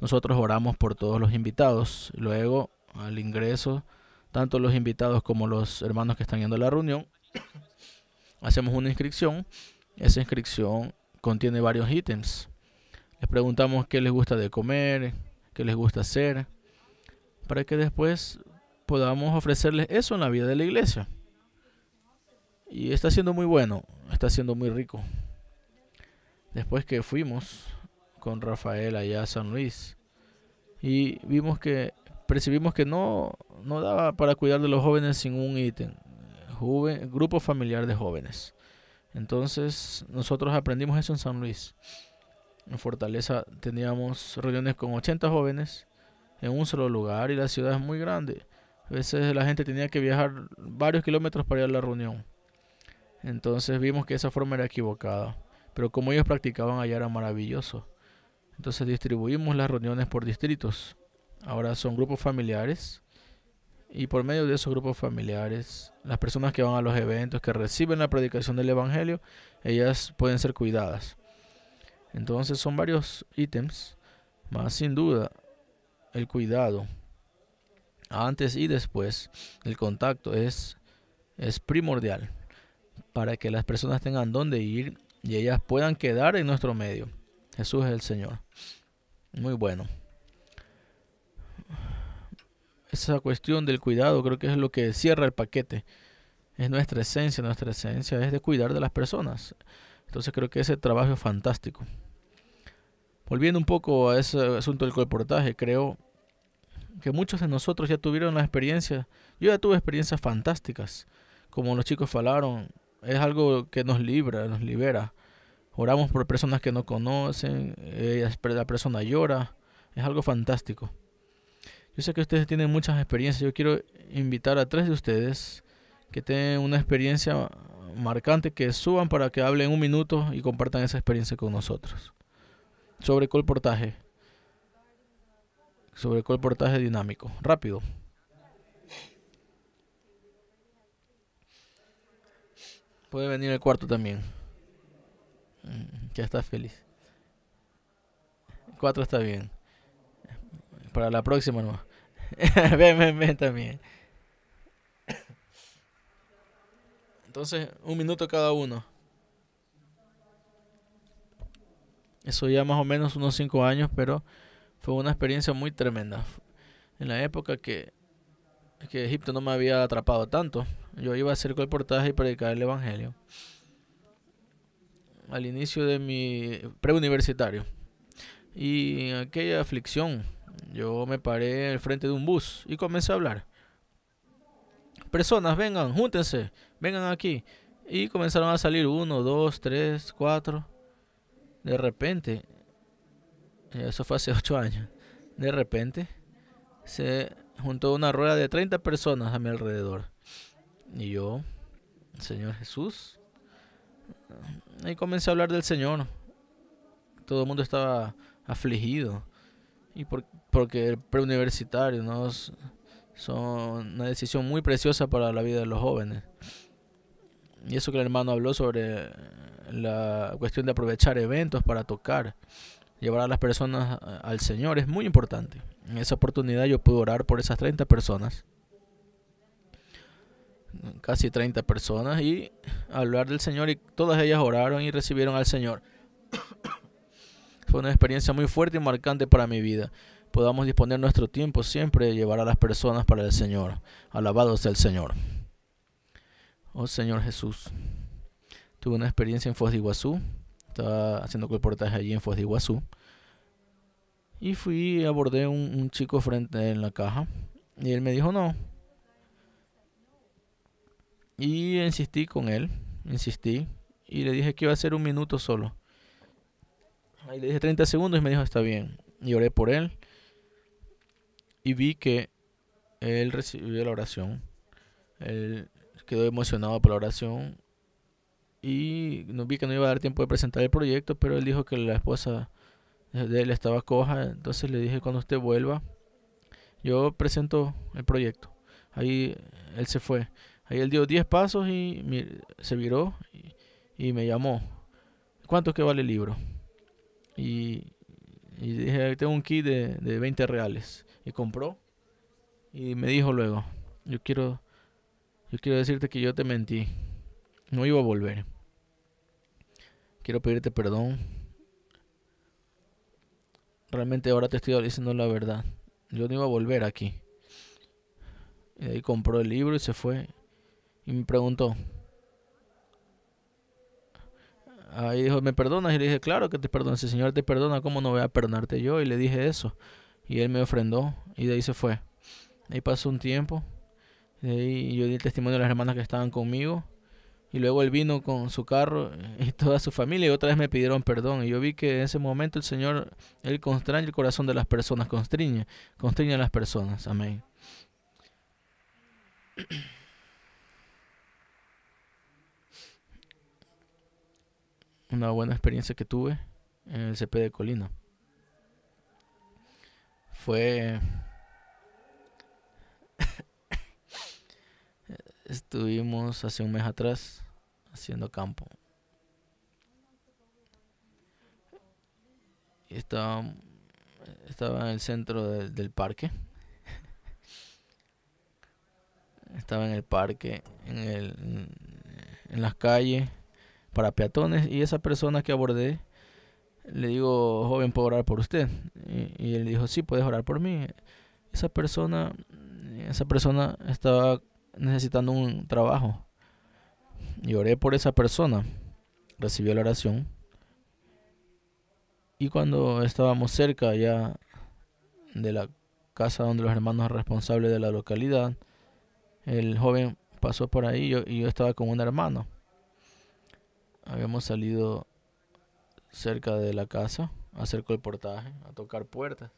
nosotros oramos por todos los invitados. Luego, al ingreso, tanto los invitados como los hermanos que están yendo a la reunión, *coughs* hacemos una inscripción. Esa inscripción contiene varios ítems. Les preguntamos qué les gusta de comer, qué les gusta hacer, para que después podamos ofrecerles eso en la vida de la iglesia. Y está siendo muy bueno, está siendo muy rico después que fuimos con Rafael allá a San Luis y vimos que percibimos que no, no daba para cuidar de los jóvenes sin un ítem, grupo familiar de jóvenes. Entonces nosotros aprendimos eso en San Luis. En Fortaleza teníamos reuniones con 80 jóvenes en un solo lugar y la ciudad es muy grande. A veces la gente tenía que viajar varios kilómetros para ir a la reunión. Entonces vimos que esa forma era equivocada. Pero como ellos practicaban allá era maravilloso. Entonces distribuimos las reuniones por distritos. Ahora son grupos familiares. Y por medio de esos grupos familiares, las personas que van a los eventos, que reciben la predicación del Evangelio, ellas pueden ser cuidadas. Entonces son varios ítems, más sin duda el cuidado antes y después el contacto es, es primordial para que las personas tengan dónde ir y ellas puedan quedar en nuestro medio. Jesús es el Señor. Muy bueno. Esa cuestión del cuidado creo que es lo que cierra el paquete. Es nuestra esencia, nuestra esencia es de cuidar de las personas. Entonces creo que ese trabajo es fantástico. Volviendo un poco a ese asunto del colportaje, creo que muchos de nosotros ya tuvieron la experiencia. Yo ya tuve experiencias fantásticas, como los chicos falaron es algo que nos libra, nos libera. Oramos por personas que no conocen, eh, la persona llora, es algo fantástico. Yo sé que ustedes tienen muchas experiencias, yo quiero invitar a tres de ustedes que tienen una experiencia marcante, que suban para que hablen un minuto y compartan esa experiencia con nosotros. Sobre colportaje. Sobre colportaje dinámico. Rápido. Puede venir el cuarto también. Mm, ya está feliz. Cuatro está bien. Para la próxima no. *laughs* ven, ven, ven también. Entonces, un minuto cada uno. Eso ya más o menos unos cinco años, pero fue una experiencia muy tremenda. En la época que, que Egipto no me había atrapado tanto. Yo iba a hacer portaje y predicar el Evangelio. Al inicio de mi preuniversitario. Y aquella aflicción, yo me paré al frente de un bus y comencé a hablar. Personas, vengan, júntense, vengan aquí. Y comenzaron a salir uno, dos, tres, cuatro. De repente, eh, eso fue hace *laughs* ocho años, de repente se juntó una rueda de 30 personas a mi alrededor. Y yo, Señor Jesús. ahí comencé a hablar del Señor. Todo el mundo estaba afligido. Y por, porque el preuniversitario ¿no? son una decisión muy preciosa para la vida de los jóvenes. Y eso que el hermano habló sobre la cuestión de aprovechar eventos para tocar, llevar a las personas al Señor, es muy importante. En esa oportunidad yo pude orar por esas 30 personas casi 30 personas, y hablar del Señor y todas ellas oraron y recibieron al Señor. Fue una experiencia muy fuerte y marcante para mi vida. Podamos disponer nuestro tiempo siempre de llevar a las personas para el Señor. Alabados el Señor. Oh Señor Jesús, tuve una experiencia en Foz de Iguazú. Estaba haciendo reportaje allí en Foz de Iguazú. Y fui, abordé un, un chico frente en la caja. Y él me dijo, no, y insistí con él, insistí. Y le dije que iba a ser un minuto solo. Ahí le dije 30 segundos y me dijo, está bien. Y oré por él. Y vi que él recibió la oración. Él quedó emocionado por la oración. Y no vi que no iba a dar tiempo de presentar el proyecto, pero él dijo que la esposa de él estaba coja. Entonces le dije, cuando usted vuelva, yo presento el proyecto. Ahí él se fue. Ahí él dio 10 pasos y se viró y, me llamó. ¿Cuánto que vale el libro? Y, dije, tengo un kit de, de 20 reales. Y compró. Y me dijo luego, yo quiero, yo quiero decirte que yo te mentí. No iba a volver. Quiero pedirte perdón. Realmente ahora te estoy diciendo la verdad. Yo no iba a volver aquí. Y compró el libro y se fue. Y me preguntó. Ahí dijo, ¿me perdonas? Y le dije, claro que te perdono. Si el Señor te perdona, ¿cómo no voy a perdonarte yo? Y le dije eso. Y él me ofrendó. Y de ahí se fue. ahí pasó un tiempo. Y ahí yo di el testimonio de las hermanas que estaban conmigo. Y luego él vino con su carro *laughs* y toda su familia y otra vez me pidieron perdón. Y yo vi que en ese momento el Señor, Él constraña el corazón de las personas, constriñe, constriñe a las personas. Amén. *clears throat* una buena experiencia que tuve en el CP de Colina. Fue... *laughs* Estuvimos hace un mes atrás haciendo campo. Y estaba, estaba en el centro del parque. Estaba en el parque, en, el, en las calles para peatones y esa persona que abordé le digo, joven, ¿puedo orar por usted? Y, él dijo, sí, puedes orar por mí. Esa persona, esa persona estaba necesitando un trabajo. Y oré por esa persona. Recibió la oración. Y cuando estábamos cerca ya de la casa donde los hermanos responsables de la localidad, el joven pasó por ahí yo, y yo estaba con un hermano habíamos salido cerca de la casa, acercó el portaje, a tocar puertas.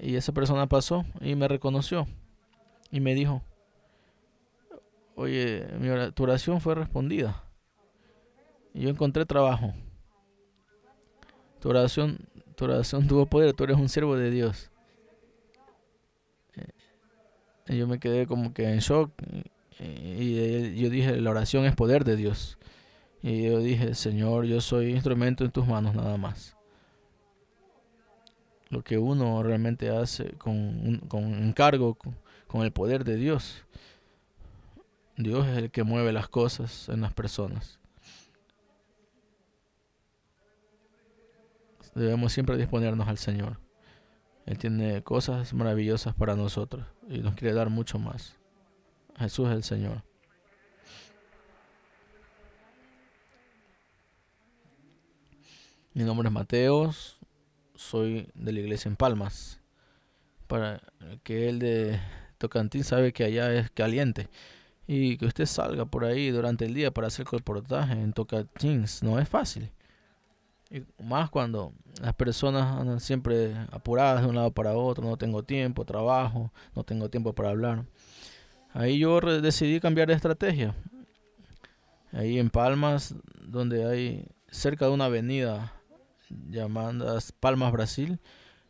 Y esa persona pasó y me reconoció y me dijo, oye, mi tu oración fue respondida. Y yo encontré trabajo. Tu oración, oración *laughs* tuvo poder, tú eres un siervo de Dios. Eh, y yo me quedé como que en shock y yo dije, la oración es poder de Dios. Y yo dije, Señor, yo soy instrumento en tus manos nada más. Lo que uno realmente hace con, con encargo, con, con el poder de Dios. Dios es el que mueve las cosas en las personas. Debemos siempre disponernos al Señor. Él tiene cosas maravillosas para nosotros y nos quiere dar mucho más. Jesús es el Señor. Mi nombre es Mateos, soy de la iglesia en Palmas. Para que el de Tocantins sabe que allá es caliente. Y que usted salga por ahí durante el día para hacer colportaje en Tocantins no es fácil. Y más cuando las personas andan siempre apuradas de un lado para otro, no tengo tiempo, trabajo, no tengo tiempo para hablar. Ahí yo decidí cambiar de estrategia. Ahí en Palmas, donde hay cerca de una avenida llamadas Palmas Brasil.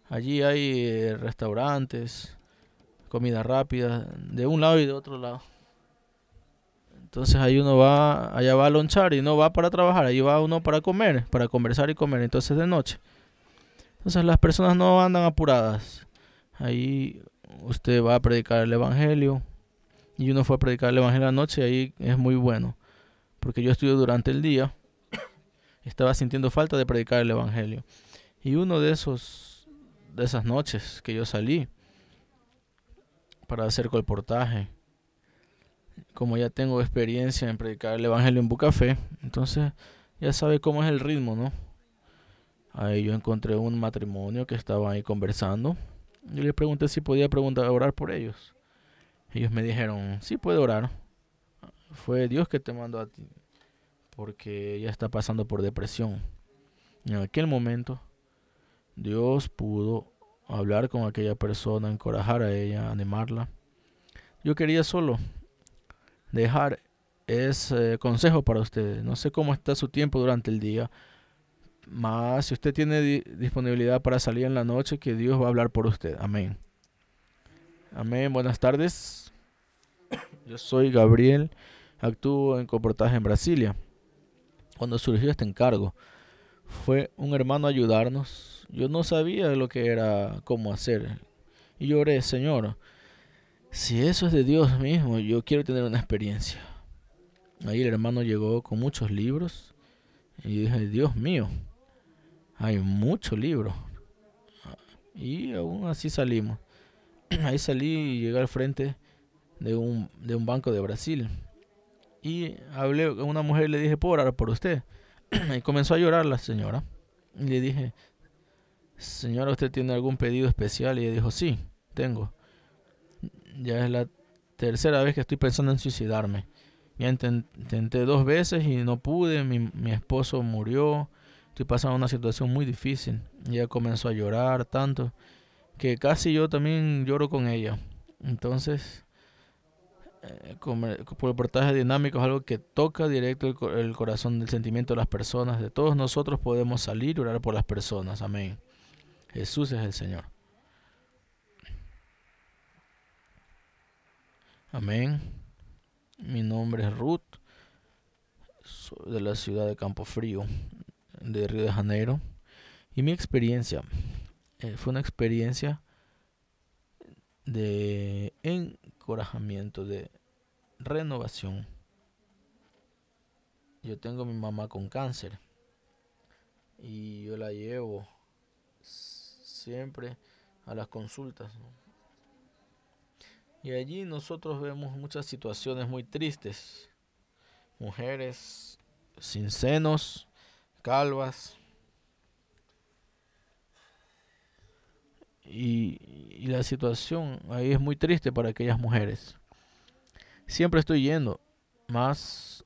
Allí hay eh, restaurantes, comida rápida, de un lado y de otro lado. Entonces ahí uno va, allá va a lonchar y no va para trabajar, ahí va uno para comer, para conversar y comer, entonces de noche. Entonces las personas no andan apuradas. Ahí usted va a predicar el Evangelio y uno fue a predicar el Evangelio anoche y ahí es muy bueno, porque yo estudio durante el día estaba sintiendo falta de predicar el Evangelio. Y uno de esos, de esas noches que yo salí para hacer colportaje, como ya tengo experiencia en predicar el Evangelio en Bucafé, entonces ya sabe cómo es el ritmo, ¿no? Ahí yo encontré un matrimonio que estaba ahí conversando. Yo le pregunté si podía preguntar, orar por ellos. Ellos me dijeron, sí puede orar. Fue Dios que te mandó a ti porque ella está pasando por depresión. en aquel momento, Dios pudo hablar con aquella persona, encorajar a ella, animarla. Yo quería solo dejar ese consejo para ustedes. No sé cómo está su tiempo durante el día, más si usted tiene disponibilidad para salir en la noche, que Dios va a hablar por usted. Amén. Amén. Buenas tardes. Yo soy Gabriel. Actúo en Comportaje en Brasilia cuando surgió este encargo. Fue un hermano ayudarnos. Yo no sabía lo que era, cómo hacer. Y lloré, Señor, si eso es de Dios mismo, yo quiero tener una experiencia. Ahí el hermano llegó con muchos libros. Y dije, Dios mío, hay muchos libros... Y aún así salimos. *clears throat* Ahí salí y llegué al frente de de un banco de Brasil y hablé con una mujer y le dije, ¿puedo orar por usted? *clears throat* y comenzó a llorar la señora. Y le dije, señora, ¿usted tiene algún pedido especial? Y ella dijo, sí, tengo. Ya es la tercera vez que estoy pensando en suicidarme. Ya intenté dos veces y no pude, mi, mi esposo murió, estoy pasando una situación muy difícil. Y ella comenzó a llorar tanto que casi yo también lloro con ella. Entonces eh, eh, el por dinámico es algo que toca directo el, corazón del sentimiento de las personas. De todos nosotros podemos salir y orar por las personas. Amén. Jesús es el Señor. Amén. Mi nombre es Ruth, soy de la ciudad de Campo Frío, de Río de Janeiro. Y mi experiencia eh, fue una experiencia de en, de renovación. Yo tengo mi mamá con cáncer y yo la llevo siempre a las consultas. Y allí nosotros vemos muchas situaciones muy tristes. Mujeres sin senos, calvas, y, la situación ahí es muy triste para aquellas mujeres. Siempre estoy yendo, más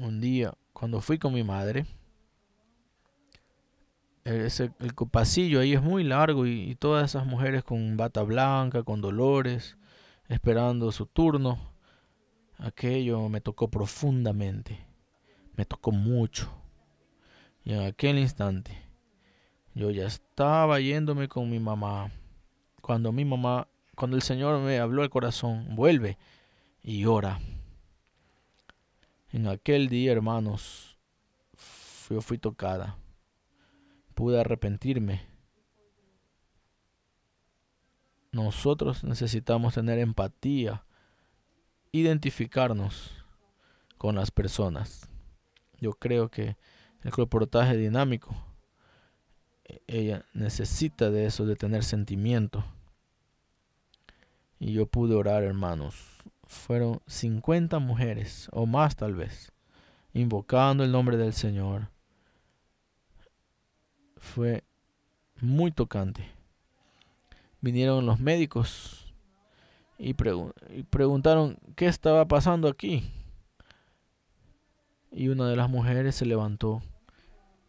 un día cuando fui con mi madre, el pasillo ahí es muy largo y, todas esas mujeres con bata blanca, con dolores, esperando su turno. Aquello me tocó profundamente, me tocó mucho. Y en aquel instante yo ya estaba yéndome con mi mamá. Cuando mi mamá, cuando el Señor me habló al corazón, vuelve y ora. En aquel día, hermanos, yo fui tocada. Pude arrepentirme. Nosotros necesitamos tener empatía, identificarnos con las personas. Yo creo que el reportaje dinámico ella necesita de eso, de tener sentimiento. Y yo pude orar, hermanos. Fueron 50 mujeres, o más tal vez, invocando el nombre del Señor. Fue muy tocante. Vinieron los médicos y, preguntaron qué estaba pasando aquí. Y una de las mujeres se levantó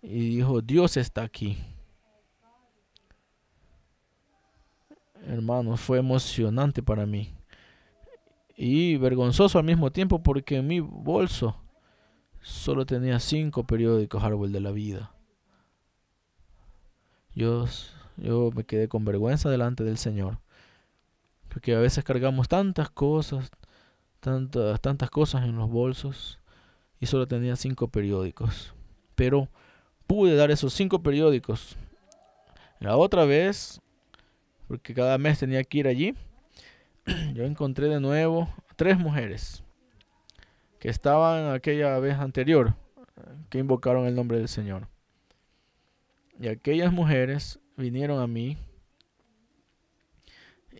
y dijo, Dios está aquí. hermanos, fue emocionante para mí. Y vergonzoso al mismo tiempo porque mi bolso solo tenía cinco periódicos Árbol de la Vida. Yo, yo me quedé con vergüenza delante del Señor. Porque a veces cargamos tantas cosas, tantas, tantas cosas en los bolsos. Y solo tenía cinco periódicos. Pero pude dar esos cinco periódicos. La otra vez porque cada mes tenía que ir allí, *clears throat* yo encontré de nuevo tres mujeres que estaban aquella vez anterior, eh, que invocaron el nombre del Señor. Y aquellas mujeres vinieron a mí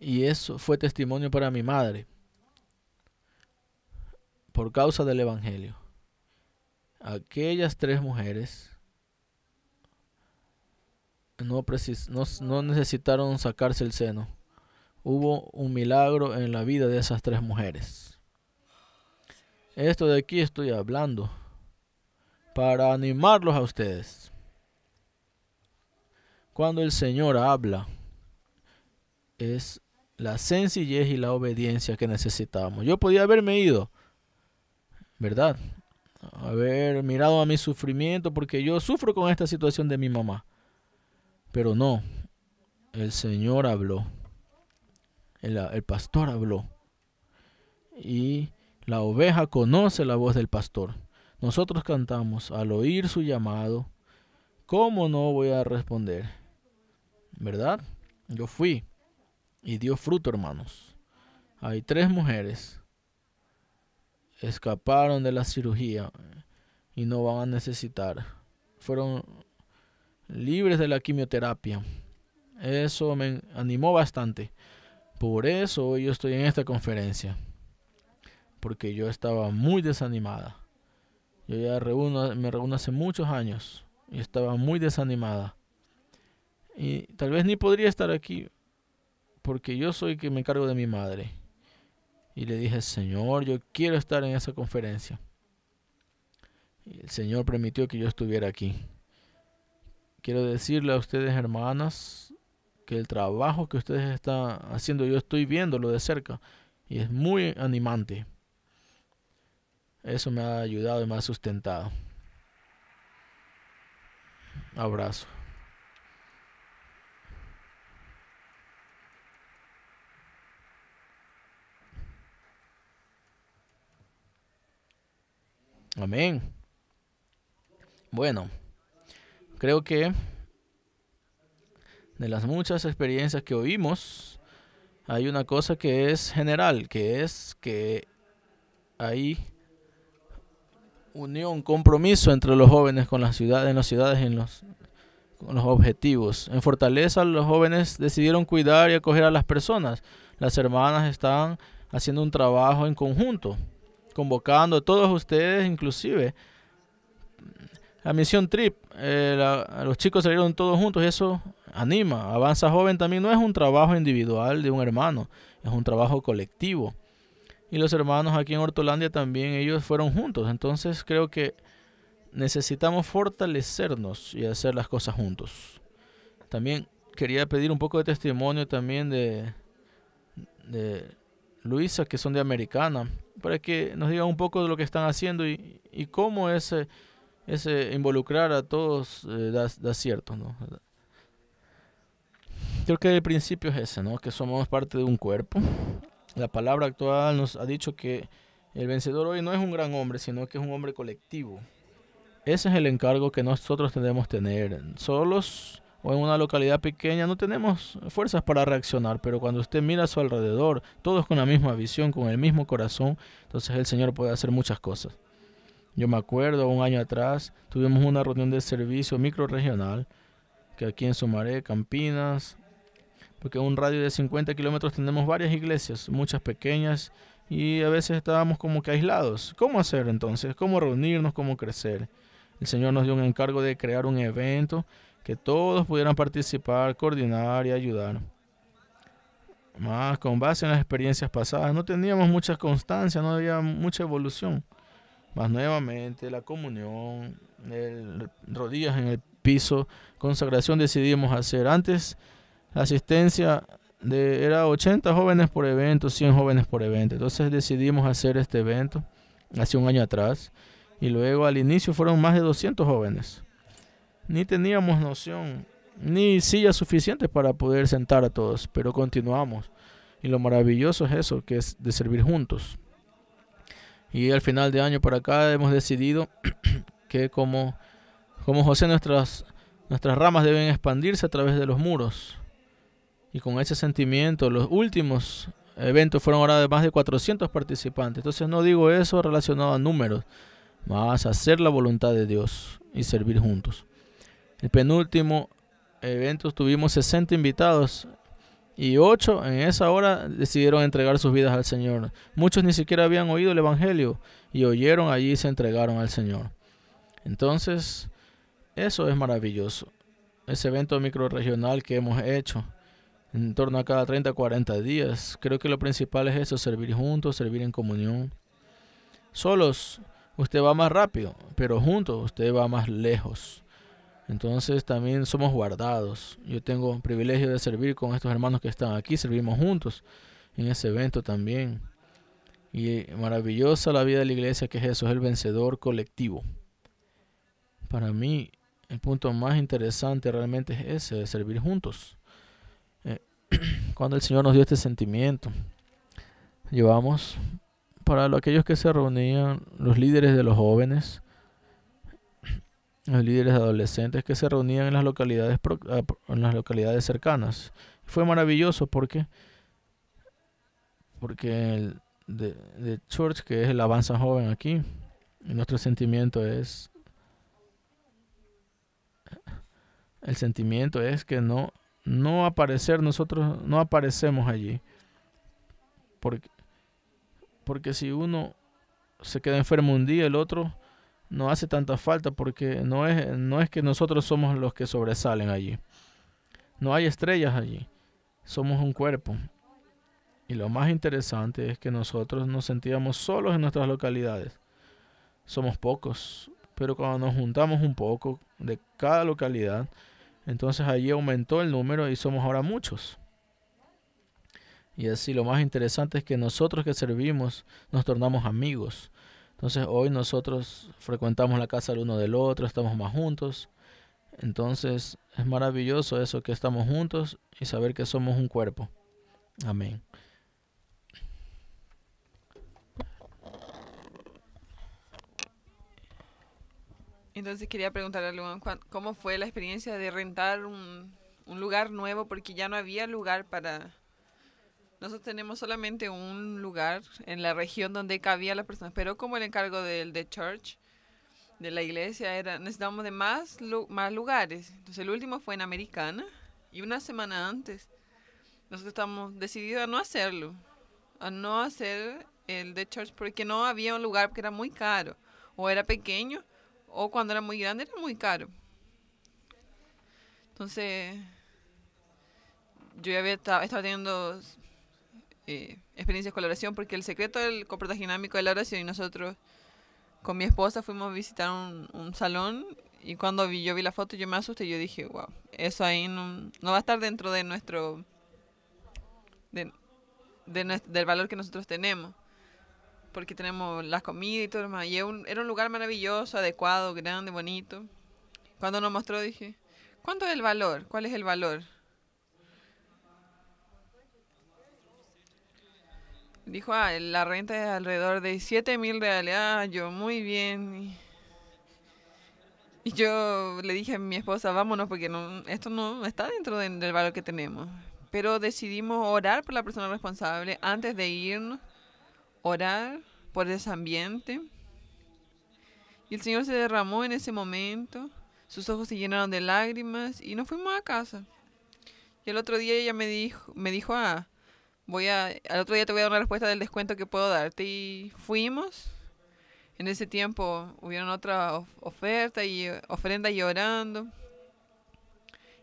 y eso fue testimonio para mi madre por causa del Evangelio. Aquellas tres mujeres no, precis no, necesitaron sacarse el seno. Hubo un milagro en la vida de esas tres mujeres. Esto de aquí estoy hablando para animarlos a ustedes. Cuando el Señor habla, es la sencillez y la obediencia que necesitamos. Yo podía haberme ido, ¿verdad? Haber mirado a mi sufrimiento, porque yo sufro con esta situación de mi mamá. Pero no, el Señor habló, el, pastor habló. Y la oveja conoce la voz del pastor. Nosotros cantamos al oír su llamado, ¿cómo no voy a responder? ¿Verdad? Yo fui y dio fruto, hermanos. Hay tres mujeres escaparon de la cirugía y no van a necesitar. Fueron libres de la quimioterapia. Eso me animó bastante. Por eso yo estoy en esta conferencia. Porque yo estaba muy desanimada. Yo ya me reúno hace muchos años y estaba muy desanimada. Y tal vez ni podría estar aquí porque yo soy que me encargo de mi madre. Y le dije, Señor, yo quiero estar en esa conferencia. Y el Señor permitió que yo estuviera aquí. Quiero decirle a ustedes, hermanas, que el trabajo que ustedes están haciendo, yo estoy viéndolo de cerca y es muy animante. Eso me ha ayudado y me ha sustentado. Abrazo. Amén. Bueno. Creo que de las muchas experiencias que oímos, hay una cosa que es general, que es que hay unión, compromiso entre los jóvenes con las ciudades, en las ciudades, en los, con los objetivos. En Fortaleza los jóvenes decidieron cuidar y acoger a las personas. Las hermanas están haciendo un trabajo en conjunto, convocando a todos ustedes inclusive la misión trip, eh, los chicos salieron todos juntos y eso anima. Avanza joven también no es un trabajo individual de un hermano, es un trabajo colectivo. Y los hermanos aquí en Hortolandia también ellos fueron juntos. Entonces creo que necesitamos fortalecernos y hacer las cosas juntos. También quería pedir un poco de testimonio también de, de Luisa, que son de Americana, para que nos diga un poco de lo que están haciendo y, y cómo es... Eh, ese eh, involucrar a todos eh, da, cierto, ¿no? Creo que el principio es ese, ¿no? Que somos parte de un cuerpo. La palabra actual nos ha dicho que el vencedor hoy no es un gran hombre, sino que es un hombre colectivo. Ese es el encargo que nosotros tenemos tener. Solos o en una localidad pequeña no tenemos fuerzas para reaccionar, pero cuando usted mira a su alrededor, todos con la misma visión, con el mismo corazón, entonces el Señor puede hacer muchas cosas. Yo me acuerdo, un año atrás, tuvimos una reunión de servicio microregional, que aquí en Sumaré, Campinas, porque en un radio de 50 kilómetros tenemos varias iglesias, muchas pequeñas, y a veces estábamos como que aislados. ¿Cómo hacer entonces? ¿Cómo reunirnos? ¿Cómo crecer? El Señor nos dio un encargo de crear un evento que todos pudieran participar, coordinar y ayudar. Más con base en las experiencias pasadas, no teníamos mucha constancia, no había mucha evolución. Más nuevamente la comunión, rodillas en el piso, consagración decidimos hacer. Antes la asistencia de, era 80 jóvenes por evento, 100 jóvenes por evento. Entonces decidimos hacer este evento hace un año atrás. Y luego al inicio fueron más de 200 jóvenes. Ni teníamos noción, ni sillas suficientes para poder sentar a todos, pero continuamos. Y lo maravilloso es eso, que es de servir juntos. Y al final de año para acá hemos decidido *clears throat* que como, como José nuestras, nuestras ramas deben expandirse a través de los muros. Y con ese sentimiento, los últimos eventos fueron ahora de más de 400 participantes. Entonces no digo eso relacionado a números, más hacer la voluntad de Dios y servir juntos. El penúltimo evento tuvimos 60 invitados y ocho en esa hora decidieron entregar sus vidas al Señor. Muchos ni siquiera habían oído el Evangelio y oyeron allí y se entregaron al Señor. Entonces, eso es maravilloso. Ese evento microregional que hemos hecho en torno a cada 30, 40 días. Creo que lo principal es eso, servir juntos, servir en comunión. Solos, usted va más rápido, pero juntos usted va más lejos. Entonces también somos guardados. Yo tengo el privilegio de servir con estos hermanos que están aquí, servimos juntos en ese evento también. Y maravillosa la vida de la iglesia que jesús eso, es el vencedor colectivo. Para mí el punto más interesante realmente es ese, de servir juntos. Eh, *clears throat* cuando el Señor nos dio este sentimiento, llevamos para aquellos que se reunían, los líderes de los jóvenes, los líderes adolescentes que se reunían en las localidades, ah, en las localidades cercanas. Fue maravilloso porque, porque el de, Church, que es el Avanza Joven aquí, nuestro sentimiento es el sentimiento es que no no aparecer nosotros no aparecemos allí porque porque si uno se queda enfermo un día el otro no hace tanta falta porque no es, no es que nosotros somos los que sobresalen allí. No hay estrellas allí. Somos un cuerpo. Y lo más interesante es que nosotros nos sentíamos solos en nuestras localidades. Somos pocos, pero cuando nos juntamos un poco de cada localidad, entonces allí aumentó el número y somos ahora muchos. Y así lo más interesante es que nosotros que servimos nos tornamos amigos entonces hoy nosotros frecuentamos la casa el uno del otro, estamos más juntos. Entonces es maravilloso eso que estamos juntos y saber que somos un cuerpo. Amén. Entonces quería preguntarle ¿cómo fue la experiencia de rentar un lugar nuevo? Porque ya no había lugar para, nosotros tenemos solamente un lugar en la región donde cabía las personas, pero como el encargo del de church, de la iglesia, era necesitábamos de más, más lugares. Entonces el último fue en Americana y una semana antes. Nosotros estábamos decididos a no hacerlo, a no hacer el de church porque no había un lugar que era muy caro, o era pequeño, o cuando era muy grande era muy caro. Entonces yo ya había estado teniendo eh, experiencias con la oración, porque el secreto del comportamiento dinámico de la oración y nosotros con mi esposa fuimos a visitar un, salón y cuando vi, yo vi la foto yo me asusté yo dije, wow, eso ahí no, va a estar dentro de nuestro, del valor que nosotros tenemos. Porque tenemos la comida y todo lo Y un, era un lugar maravilloso, adecuado, grande, bonito. Cuando nos mostró dije, ¿cuánto es el valor? ¿Cuál es el valor? Dijo, ah, la renta es alrededor de 7 mil reales. Ah, yo, muy bien. Y yo le dije a mi esposa, vámonos, porque no, esto no está dentro del valor que tenemos. Pero decidimos orar por la persona responsable antes de irnos, orar por ese ambiente. Y el Señor se derramó en ese momento, sus ojos se llenaron de lágrimas y nos fuimos a casa. Y el otro día ella me dijo, me dijo, ah, voy a, al otro día te voy a dar una respuesta del descuento que puedo darte. Y fuimos. En ese tiempo hubieron otra oferta y eh, ofrenda llorando.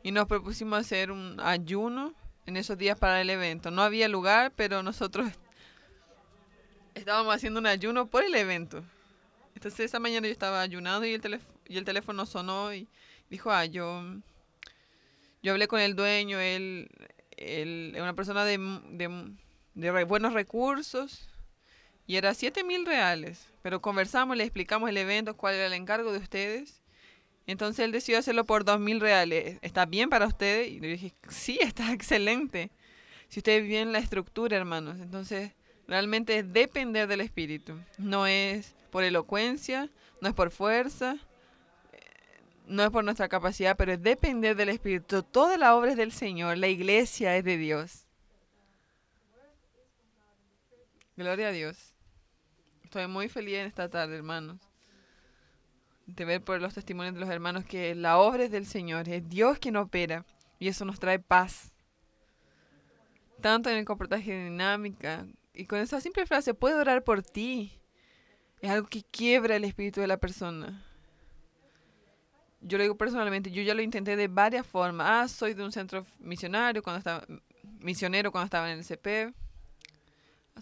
Y nos propusimos hacer un ayuno en esos días para el evento. No había lugar, pero nosotros *laughs* estábamos haciendo un ayuno por el evento. Entonces esa mañana yo estaba ayunando y el, y el teléfono sonó y dijo, ah, yo, yo hablé con el dueño, él él una persona de, de, buenos recursos y era 7 mil reales. Pero conversamos, le explicamos el evento, cuál era el encargo de ustedes. Entonces él decidió hacerlo por 2 mil reales. ¿Está bien para ustedes? Y le dije, sí, está *laughs* excelente. Si ustedes ven la estructura, hermanos. Entonces, realmente es depender del Espíritu. No es por elocuencia, no es por fuerza, no es por nuestra capacidad, pero es depender del Espíritu. Toda la obra es del Señor, la iglesia es de Dios. Gloria a Dios. Estoy muy feliz en esta tarde, hermanos, de ver por los testimonios de los hermanos que la obra es del Señor, es Dios quien opera y eso nos trae paz. Tanto en el comportaje dinámica y con esa simple frase, puedo orar por ti, es algo que quiebra el espíritu de la persona yo lo digo personalmente, yo ya lo intenté de varias formas. Ah, soy de un centro misionario cuando estaba, misionero cuando estaba en el CP.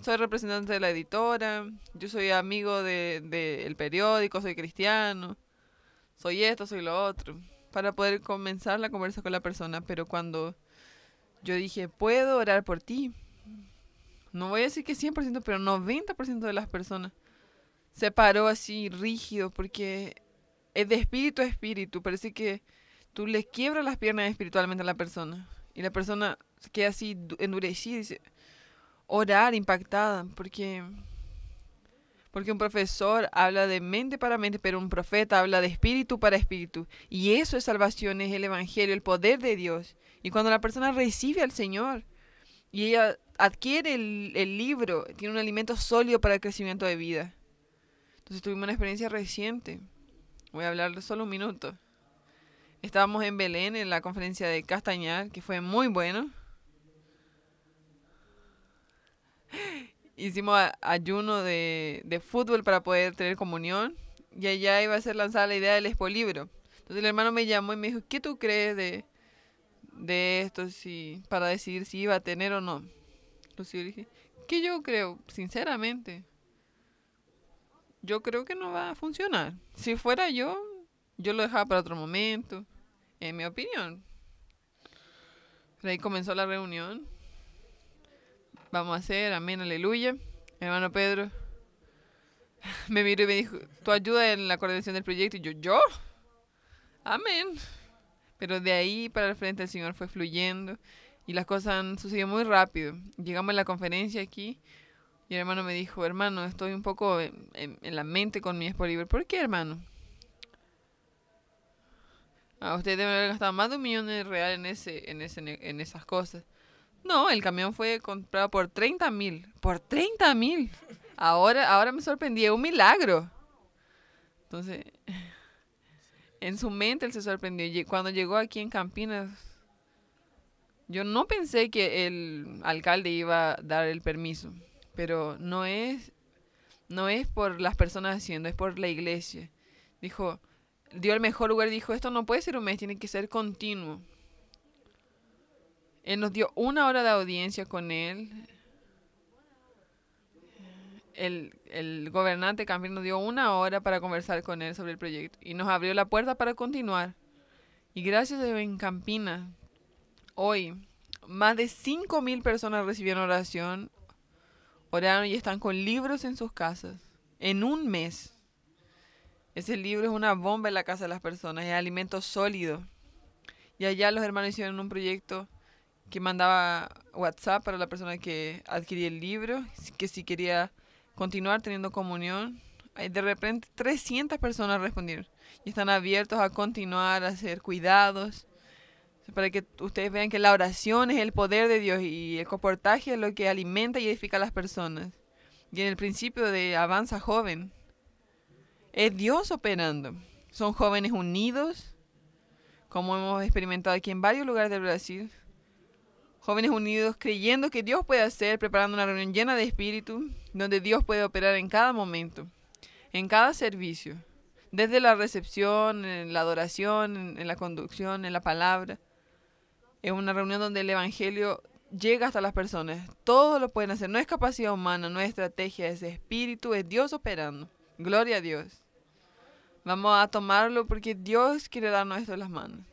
Soy representante de la editora. Yo soy amigo del de, periódico, soy cristiano. Soy esto, soy lo otro. Para poder comenzar la conversa con la persona. Pero cuando yo dije, puedo orar por ti. No voy a decir que 100%, pero 90% de las personas se paró así rígido porque es de espíritu a espíritu. Parece que tú le quiebras las piernas espiritualmente a la persona. Y la persona se queda así endurecida, dice, orar, impactada, porque, porque un profesor habla de mente para mente, pero un profeta habla de espíritu para espíritu. Y eso es salvación, es el Evangelio, el poder de Dios. Y cuando la persona recibe al Señor y ella adquiere el, el libro, tiene un alimento sólido para el crecimiento de vida. Entonces tuvimos una experiencia reciente voy a hablar solo un minuto. Estábamos en Belén en la conferencia de Castañar, que fue muy bueno. Hicimos ayuno de, fútbol para poder tener comunión y allá iba a ser lanzada la idea del expolibro. Entonces el hermano me llamó y me dijo, ¿qué tú crees de, de esto para decidir si iba a tener o no? Entonces yo dije, ¿qué yo creo? Sinceramente, yo creo que no va a funcionar. Si fuera yo, yo lo dejaba para otro momento, en mi opinión. Pero ahí comenzó la reunión. Vamos a hacer, amén, aleluya. Hermano Pedro *laughs* me miró y me dijo, ¿tu ayuda en la coordinación del proyecto? Y yo, ¿yo? Amén. Pero de ahí para el frente el Señor fue fluyendo y las cosas han sucedido muy rápido. Llegamos a la conferencia aquí y el hermano me dijo, hermano, estoy un poco en, la mente con mi esposa ¿Por qué, hermano? Ah, usted debe haber gastado más de un millón de real en, ese, en, ese, en esas cosas. No, el camión fue comprado por 30 mil. ¿Por 30 mil? Ahora, ahora me sorprendí, es un milagro. Entonces, *laughs* en su mente él se sorprendió. Cuando llegó aquí en Campinas, yo no pensé que el alcalde iba a dar el permiso pero no es, no es por las personas haciendo, es por la iglesia. Dijo, dio el mejor lugar, dijo, esto no puede ser un mes, tiene que ser continuo. Él nos dio una hora de audiencia con él. El, el gobernante también nos dio una hora para conversar con él sobre el proyecto y nos abrió la puerta para continuar. Y gracias a en Campina, hoy más de 5.000 personas recibieron oración Oraron y están con libros en sus casas. En un mes. Ese libro es una bomba en la casa de las personas, es alimento sólido. Y allá los hermanos hicieron un proyecto que mandaba WhatsApp para la persona que adquiría el libro, que si quería continuar teniendo comunión. De repente 300 personas respondieron y están abiertos a continuar, a hacer cuidados. Para que ustedes vean que la oración es el poder de Dios y el comportaje es lo que alimenta y edifica a las personas. Y en el principio de Avanza Joven, es Dios operando. Son jóvenes unidos, como hemos experimentado aquí en varios lugares del Brasil. Jóvenes unidos creyendo que Dios puede hacer, preparando una reunión llena de espíritu, donde Dios puede operar en cada momento, en cada servicio, desde la recepción, en la adoración, en la conducción, en la palabra. Es una reunión donde el Evangelio llega hasta las personas. Todos lo pueden hacer. No es capacidad humana, no es estrategia, es espíritu, es Dios operando. Gloria a Dios. Vamos a tomarlo porque Dios quiere darnos esto en las manos.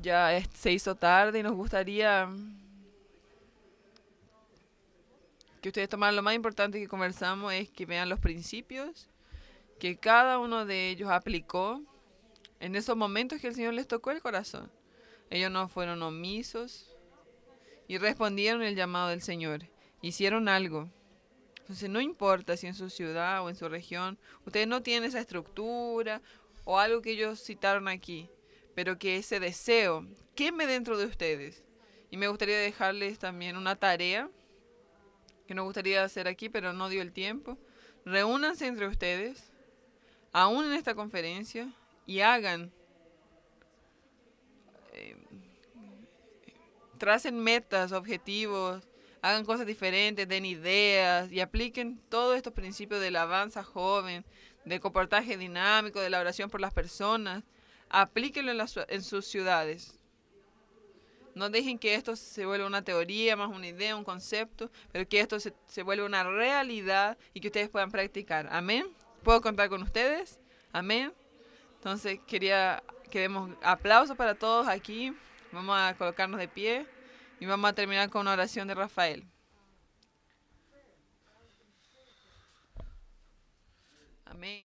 Ya se hizo tarde y nos gustaría que ustedes tomaran lo más importante que conversamos es que vean los principios que cada uno de ellos aplicó en esos momentos que el Señor les tocó el corazón. Ellos no fueron omisos y respondieron el llamado del Señor. Hicieron algo. Entonces no importa si en su ciudad o en su región ustedes no tienen esa estructura o algo que ellos citaron aquí, pero que ese deseo queme dentro de ustedes. Y me gustaría dejarles también una tarea que nos gustaría hacer aquí, pero no dio el tiempo. Reúnanse entre ustedes, aún en esta conferencia, y hagan. Eh, tracen metas, objetivos, hagan cosas diferentes, den ideas y apliquen todos estos principios de la avanza joven, de comportaje dinámico, de la oración por las personas. Aplíquenlo en, sus ciudades. No dejen que esto se vuelva una teoría, más una idea, un concepto, pero que esto se, se vuelva una realidad y que ustedes puedan practicar. Amén. ¿Puedo contar con ustedes? Amén. Entonces quería que demos aplausos para todos aquí. Vamos a colocarnos de pie y vamos a terminar con una oración de Rafael. Amén.